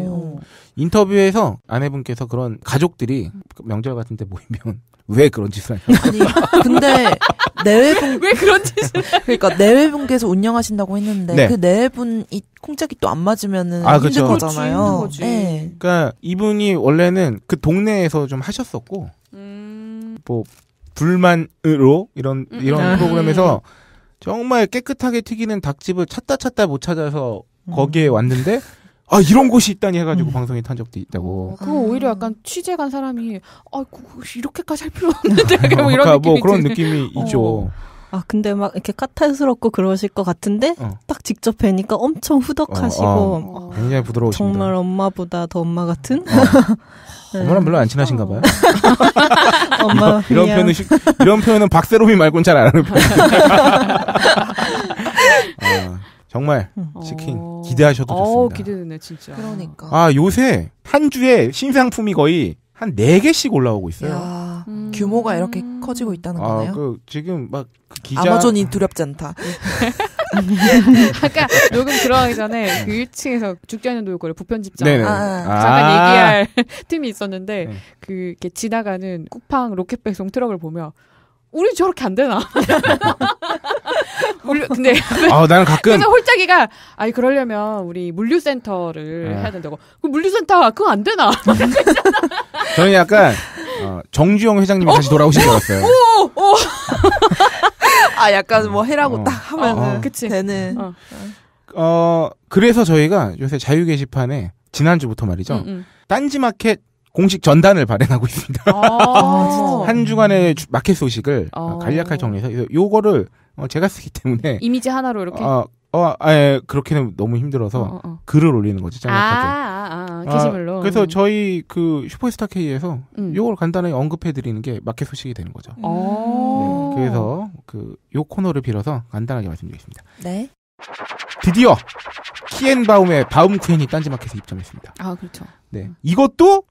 Speaker 3: 인터뷰에서 아내분께서 그런 가족들이 명절 같은 데 모이면 왜 그런 짓을 하냐. 아니,
Speaker 1: 근데
Speaker 2: 내외분 왜 그런 짓을? 그러니까 내외분께서 운영하신다고 했는데 네. 그 내외분이 콩짝이 또 안 맞으면은 아, 그렇 힘든 거잖아요. 그렇지, 네.
Speaker 3: 그러니까 이분이 원래는 그 동네에서 좀 하셨었고 음... 뭐 불만으로 이런 음, 이런 음. 프로그램에서 정말 깨끗하게 튀기는 닭집을 찾다 찾다 못 찾아서 음. 거기에 왔는데 아 이런 곳이 있다니 해가지고 음. 방송에 탄 적도 있다고. 어, 그 오히려
Speaker 5: 약간 취재 간 사람이 아 이렇게까지 할 필요 없는데
Speaker 3: 약간 뭐 이런 그러니까 느낌이 뭐 그런 느낌이
Speaker 4: 어.
Speaker 5: 있죠. 아 근데 막 이렇게 까탈스럽고 그러실 것 같은데 어. 딱 직접 뵈니까 엄청 후덕하시고 어,
Speaker 3: 어. 굉장히 부드러우십 정말
Speaker 5: 엄마보다 더 엄마 같은. 네. 엄마랑
Speaker 3: 별로 안 친하신가 봐요. 엄마 이런, 이런 표현은 이런 표현은 박세롬이 말곤 잘 안 하는 표현. 아. 정말 음. 치킨 어... 기대하셔도 좋습니다.
Speaker 1: 기대되네 진짜. 그러니까.
Speaker 3: 아 요새 한 주에 신상품이 거의 한 4개씩 올라오고 있어요.
Speaker 2: 야, 음... 규모가 이렇게 커지고 있다는 아, 거네요.
Speaker 3: 그, 지금 막 그 기자 아마존이
Speaker 2: 두렵지 않다. 네. 아까 녹음 들어가기 전에 네. 그
Speaker 1: 1층에서 죽지 않는 노역거를 부편집장 아, 아, 아. 잠깐 아. 얘기할 팀이 있었는데 네. 그 이렇게 지나가는 쿠팡 로켓 배송 트럭을 보며 우리 저렇게 안 되나? 물류 근데
Speaker 3: 아 나는 가끔 그래서
Speaker 1: 홀짝이가 아니 그러려면 우리 물류센터를 아. 해야 된다고 그 물류센터 그거 안 되나
Speaker 3: 저는 약간 어, 정주영 회장님이 어? 다시 돌아오신 것같아요
Speaker 1: 오, 오.
Speaker 2: 아 약간 뭐 해라고 어. 딱 하면 어, 아, 아. 그치. 되는. 어.
Speaker 3: 어 그래서 저희가 요새 자유 게시판에 지난주부터 말이죠. 음, 음. 딴지마켓 공식 전단을 발행하고 있습니다. 아, 한 주간의 마켓 소식을 어. 간략하게 정리해서 요거를 어, 제가 쓰기 때문에
Speaker 1: 이미지 하나로 이렇게 어,
Speaker 3: 어, 아, 예, 그렇게는 너무 힘들어서 어, 어. 글을 올리는 거지 아, 짤막하게. 아, 아,
Speaker 4: 아, 아, 게시물로. 그래서 음.
Speaker 3: 저희 그 슈퍼스타 K에서 음. 요걸 간단하게 언급해 드리는 게 마켓 소식이 되는 거죠. 음. 네, 그래서 그 요 코너를 빌어서 간단하게 말씀드리겠습니다. 네. 드디어 키엔바움의 바움쿠엔이 딴지마켓에 입점했습니다. 아 그렇죠. 네, 음. 이것도 음,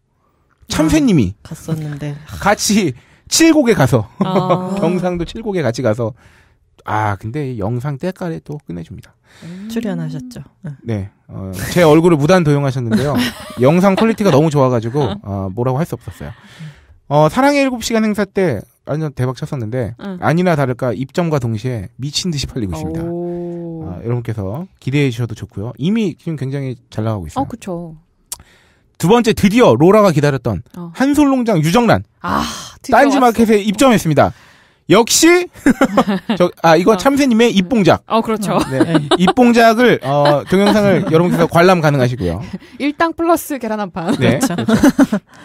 Speaker 3: 참새님이
Speaker 5: 갔었는데
Speaker 3: 같이 칠곡에 가서 경상도 칠곡에 같이 가서 아 근데 영상 때깔에 또 끝내줍니다. 음.
Speaker 5: 출연하셨죠.
Speaker 3: 네. 네, 어, 제 얼굴을 무단 도용하셨는데요. 영상 퀄리티가 너무 좋아가지고 어, 뭐라고 할 수 없었어요. 어, 사랑의 7 시간 행사 때 완전 대박 쳤었는데 응. 아니나 다를까 입점과 동시에 미친 듯이 팔리고 있습니다. 아, 여러분께서 기대해 주셔도 좋고요. 이미 지금 굉장히 잘 나가고
Speaker 1: 있어요. 어, 그렇두
Speaker 3: 번째 드디어 로라가 기다렸던 어. 한솔농장 유정란 아, 딴지마켓에 입점했습니다. 역시 저, 아 이거 어. 참새님의 입봉작. 어
Speaker 1: 그렇죠. 네, 네.
Speaker 3: 입봉작을 어, 동영상을 여러분께서 관람 가능하시고요.
Speaker 1: 일당 플러스 계란 한 판. 네. 그렇죠. 그렇죠.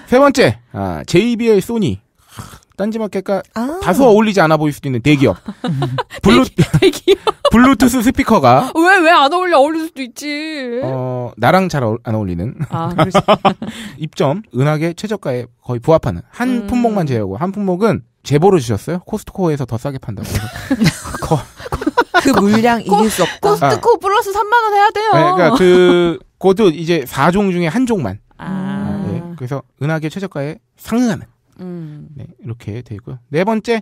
Speaker 3: 세 번째 아, JBL 소니.
Speaker 1: 딴지마켓과 아.
Speaker 3: 다소 어울리지 않아 보일 수도 있는 대기업. 블루, 대기, 블루투스 스피커가.
Speaker 1: 왜, 왜 안 어울려? 어울릴 수도 있지.
Speaker 3: 어, 나랑 잘 안 어울리는. 아, 입점, 은하계 최저가에 거의 부합하는 한 음. 품목만 제외하고, 한 품목은 제보를 주셨어요? 코스트코에서 더 싸게 판다고. 거, 그 물량 이길 수 없다. 코스트코
Speaker 1: 아. 플러스 3만 원 해야 돼요.
Speaker 4: 네, 그러니까 그
Speaker 3: 그것도 이제 4종 중에 한 종만.
Speaker 4: 아.
Speaker 3: 네. 그래서 은하계 최저가에 상응하는. 음. 네, 이렇게 돼 있고요. 네 번째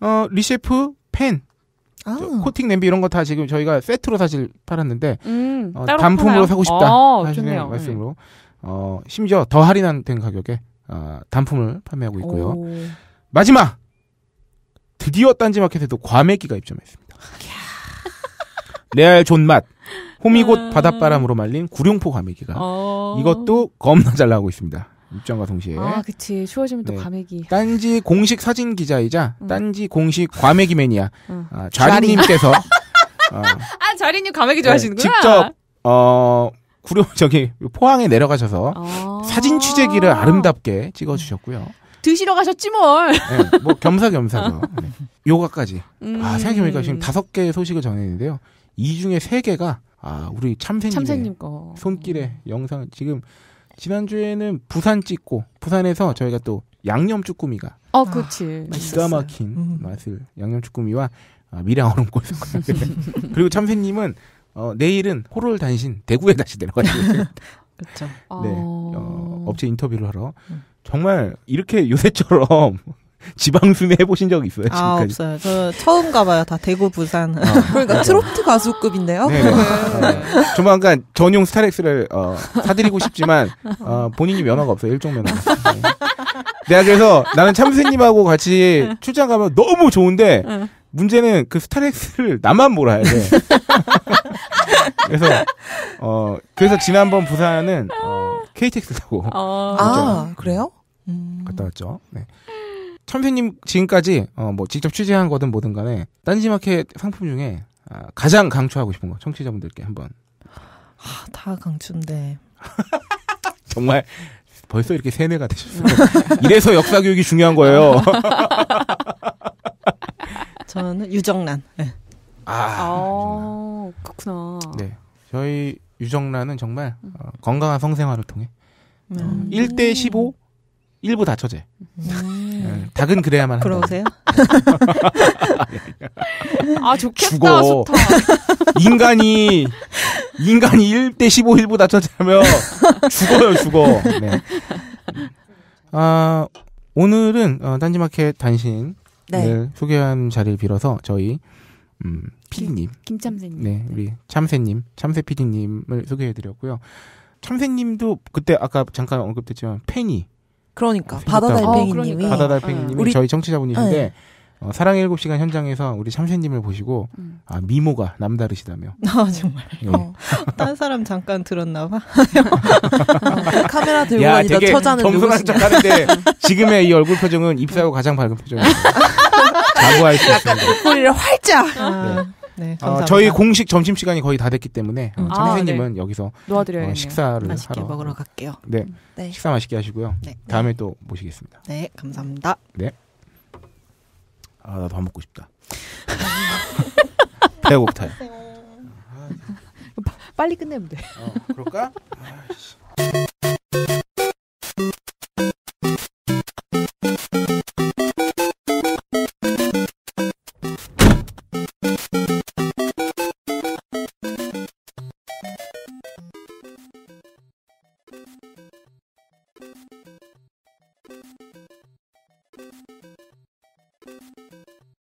Speaker 3: 어, 리셰프 팬. 아. 코팅 냄비 이런 거 다 지금 저희가 세트로 사실 팔았는데 음, 어, 단품으로 팔아요? 사고 싶다 아, 어, 는 좋네요. 네. 말씀으로 음. 어, 심지어 더 할인한 된 가격에 어, 단품을 판매하고 있고요. 오. 마지막 드디어 딴지마켓에도 과메기가 입점했습니다. 레알 존맛 호미곶 음. 바닷바람으로 말린 구룡포 과메기가 어... 이것도 겁나 잘 나오고 있습니다. 입장과 동시에. 아,
Speaker 1: 그치. 추워지면 네. 과메기.
Speaker 3: 딴지 공식 사진 기자이자 응. 딴지 공식 과메기 매니아 응. 아, 좌리님께서 어,
Speaker 1: 아 좌리님 과메기 좋아하시는구나. 네, 직접
Speaker 3: 어 구룡 저기 포항에 내려가셔서 어... 사진 취재기를 아름답게 찍어주셨고요.
Speaker 1: 드시러 가셨지 뭘.
Speaker 3: 네, 뭐겸사겸사 아. 네. 요가까지. 음. 아, 생각해보니까 지금 다섯 개의 소식을 전했는데요. 이 중에 세 개가 아, 우리 참새님 거. 손길에 영상 지금 지난주에는 부산 찍고 부산에서 저희가 또 양념 쭈꾸미가 어, 그렇지. 아, 기가 막힌 음. 맛을 양념 쭈꾸미와 아, 미량 얼음골 그리고 참새님은 어, 내일은 호롤 단신 대구에 다시 내려가시고 요 그렇죠. 네, 아. 어... 업체 인터뷰를 하러 음. 정말 이렇게 요새처럼 지방 순회 해보신 적 있어요? 아, 지금까지? 아 없어요. 저
Speaker 5: 처음 가봐요. 다 대구, 부산. 아, 그러니까 트로트 가수급인데요. 네. 네.
Speaker 3: 조만간 네. 전용 스타렉스를 어, 사드리고 싶지만 어, 본인이 면허가 없어요. 일종 면허. 네. 내가 그래서 나는 참새님하고 같이 출장 가면 너무 좋은데 네. 문제는 그 스타렉스를 나만 몰아야 돼. 그래서 어 그래서 지난번 부산은 어, KTX 타고
Speaker 2: 어. 아 그래요?
Speaker 3: 음. 갔다 왔죠. 네. 천표님 지금까지 어, 뭐 직접 취재한 거든 뭐든 간에 딴지마켓 상품 중에 아, 가장 강추하고 싶은 거 청취자분들께 한번
Speaker 5: 아, 다 강추인데
Speaker 3: 정말 벌써 이렇게 세뇌가 되셨어요. 이래서 역사 교육이 중요한 거예요.
Speaker 5: 저는 유정란. 네. 아, 아 그렇구나. 네.
Speaker 3: 저희 유정란은 정말 음. 어, 건강한 성생활을 통해 어, 음. 어, 1대 15 일부 다처제. 음. 네. 닭은 그래야만. 그러세요?
Speaker 5: 아, 좋겠다.
Speaker 1: 죽어. 좋다.
Speaker 3: 인간이, 인간이 1대 15 일부 다처제하면 죽어요, 죽어. 네. 아, 오늘은 어, 딴지마켓 단신을 네. 소개한 자리를 빌어서 저희 음, 피디님. 김참새님. 네, 네, 우리 참새님, 참새 피디님을 소개해드렸고요. 참새님도 그때 아까 잠깐 언급됐지만 팬이.
Speaker 2: 그러니까, 바다달팽이님 어, 바다달팽이님이 어, 그러니까. 우리... 저희 청취자분이신데 네.
Speaker 3: 어, 사랑의 7시간 현장에서 우리 참새님을 보시고, 음. 아, 미모가 남다르시다며. 아, 정말. 네. 어,
Speaker 5: 딴 사람 잠깐 들었나봐.
Speaker 3: 어, 카메라 들고 야, 다니다 처자는 겸손한 척 하는데, 지금의 이 얼굴 표정은 입사하고 가장 밝은 표정이에요. 자부할 수 있습니다.
Speaker 2: 꼬리를 활짝. 아, 아. 네. 네. 어,
Speaker 3: 저희 공식 점심 시간이 거의 다 됐기 때문에 음. 어, 아, 님은 네. 여기서 어, 식사를 맛있게 하러 먹으러 갈게요. 네. 네. 식사 맛있게 하시고요. 네. 다음에 또 모시겠습니다.
Speaker 5: 네, 감사합니다.
Speaker 3: 네. 아 나도 밥 먹고 싶다. 배고파요. 아,
Speaker 4: 네. 아, 빨리 끝내면 돼. 어, 그럴까?